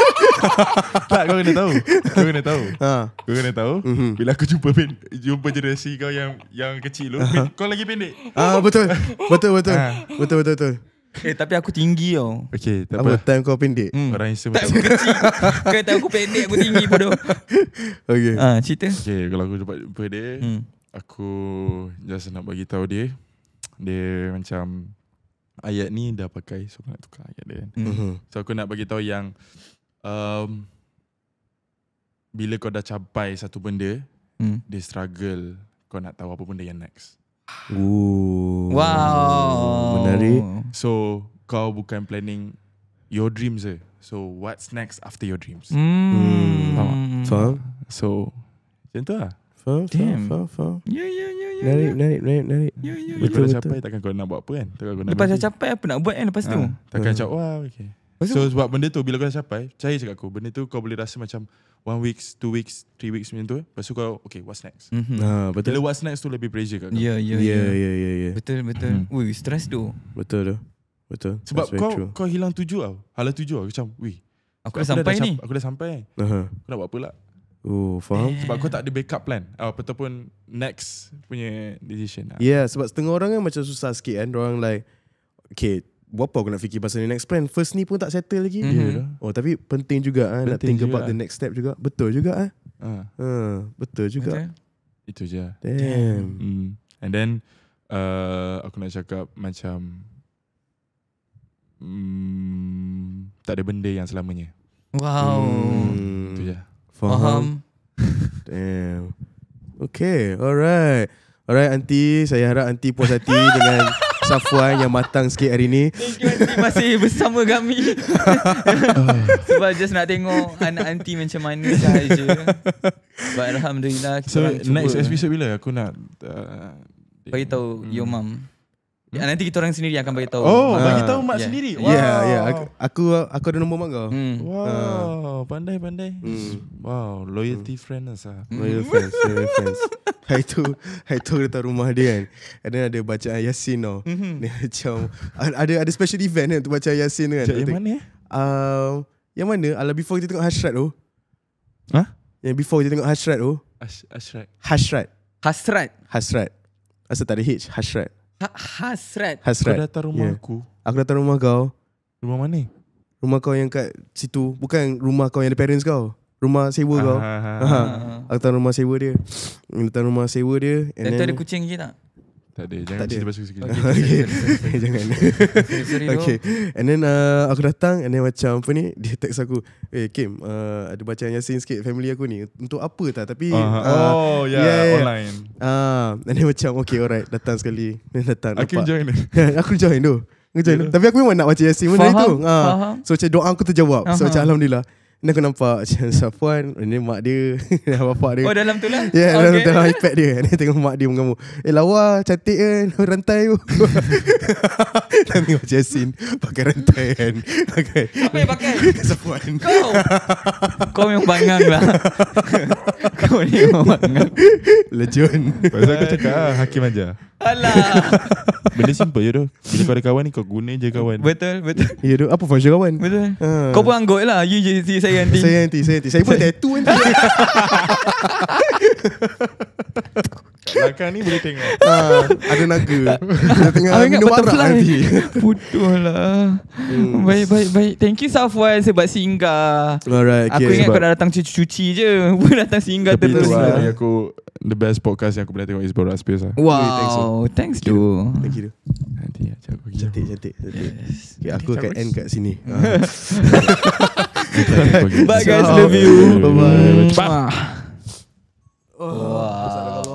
tak kau kena tahu. Kau kena tahu. Ha. Kau kena tahu. Mm-hmm. Bila aku jumpa pen, jumpa generasi kau yang yang kecil tu, kau lagi pendek. Ah betul. Betul betul. Ha. Betul betul betul. Eh tapi aku tinggi tau oh. Okay tak apa, time kau pendek hmm. Orang yang sebut Tak kecil Kau tahu aku pendek Aku tinggi bodoh Okay ha, ah, Cerita Okay kalau aku jumpa, jumpa dia hmm aku just nak bagi tahu dia dia macam ayat ni dah pakai so aku nak tukar ayat dia mm-hmm. so aku nak bagi tahu yang um, bila kau dah capai satu benda mm. dia struggle kau nak tahu apa benda yang next Ooh. wow menarik so kau bukan planning your dreams eh so what's next after your dreams mm. faham faham so macam fa fa fa fa. Ya ya ya ya. Narik ya. narik narik narik. Ya ya. ya. Betul, betul, capai takkan kau nak buat apa kan? Takkan kau nak. Lepas dah capai apa nak buat kan lepas ha. tu? Ah, takkan cakap wow okey. So sebab benda tu bila kau dah capai, percaya cakap aku, benda tu kau boleh rasa macam one weeks, two weeks, three weeks macam tu. Eh. Lepas tu kau, okay, what's next? Mm -hmm. ha, betul. Bila what's next tu lebih pressure kat kau. Ya, ya, ya. ya, ya Betul, betul. Mhm. Ui, stress tu. Betul tu. Betul. Sebab That's kau kau hilang tujuh tau. Hala tujuh tau. Macam, wih. Aku dah sampai dah ni. Cap, aku dah sampai. Uh -huh. Aku nak buat apa lah. Oh, faham. Yeah. Sebab aku tak ada backup plan uh, ataupun next punya decision. Lah. Yeah, sebab setengah orang kan macam susah sikit kan. Orang like, okay, buat apa aku nak fikir pasal ni next plan? First ni pun tak settle lagi. Mm-hmm. Yeah. Oh, tapi penting juga kan nak think juga. about the next step juga. Betul juga kan. Ha. Uh. Uh, betul juga. Okay. Itu je. Damn. Damn. Mm. And then, uh, aku nak cakap macam, mm, tak ada benda yang selamanya. Wow. Mm. Itu je. Faham. Damn. Okay, alright. Alright, Aunty. Saya harap Aunty puas hati dengan Safuan yang matang sikit hari ni. Thank you, Aunty. Masih bersama kami. Sebab just nak tengok anak Aunty macam mana sahaja. But Alhamdulillah. So, next episode bila aku nak... Uh, Bagi hmm. your mum. Ya, nanti kita orang sendiri yang akan bagi tahu. Oh, mak. Ah, bagi tahu mak yeah. sendiri. Wow. Yeah, yeah. Aku, aku aku ada nombor mak kau. Hmm. Ah. Wow, pandai-pandai. Hmm. Wow, loyalty hmm. friend lah. Hmm. Loyal friends, loyal friends. Hai tu, hai tu dekat rumah dia kan. And then ada baca Yasin tau. Ni mhm. macam ada ada special event kan untuk baca Yasin kan. Eh? Um, yang mana? Uh, yang mana? Ala before kita tengok hasrat tu. Ha? Huh? Yang before kita tengok hasrat tu. Hasrat. Hasrat. Hasrat. Hasrat. Asal tak ada H, hasrat. Ha, hasrat. Hasrat. Kau datang rumah yeah. aku. Aku datang rumah kau. Rumah mana? Rumah kau yang kat situ. Bukan rumah kau yang ada parents kau. Rumah sewa ah, kau. Ah, ah, Aha. Aha. Aha. Aku datang rumah sewa dia. Datang rumah sewa dia. Dan ada kucing je tak? Tak ada. Jangan cerita pasal segi. Okey. Jangan. Okey. And then uh, aku datang and then macam apa ni dia teks aku, "Eh hey, Kim, uh, ada bacaan Yasin sikit family aku ni. Untuk apa tak? Tapi uh uh, oh yeah, yeah, yeah. online. Ah, uh, macam okay, alright, datang sekali. Then datang. Aku nampak. join. aku join tu. Yeah. Tapi aku memang nak baca Yasin pun dari tu. Uh. So macam doa aku terjawab. Uh-huh. So macam alhamdulillah. Ni aku nampak macam Safuan Ni mak dia Bapak dia Oh dalam tu lah Ya yeah, okay. dalam, dalam iPad dia Ni tengok mak dia mengamuk Eh lawa cantik kan eh, Rantai tu Dah tengok macam Yasin Pakai rantai kan Pakai Apa yang pakai? Safuan Kau Kau yang bangang lah Kau ni memang bangang Lejun Pasal kau cakap lah Hakim aja. Alah Benda simple je tu Bila kau ada kawan ni Kau guna je kawan Betul betul. Ya tu apa function kawan Betul uh. Kau pun anggot lah You je saya yang anti. Saya yang anti, saya anti. Saya pun tattoo anti. Belakang ni boleh tengok ah, Ada naga Dia tengah Aku ah, minum arak lah nanti Putuh lah hmm. Baik baik baik Thank you Safwan Sebab singgah Alright okay. Aku ingat kau dah datang cuci-cuci je Aku datang singgah Tapi terus lah. Lah. aku The best podcast yang aku boleh tengok Is Borat Space lah Wow okay, Thanks, so. thanks tu Thank you Nanti aku Cantik cantik, cantik. Yes. Okay, aku akan end kat sini ah. Bye guys, love you. Bye bye. Wah. Wah.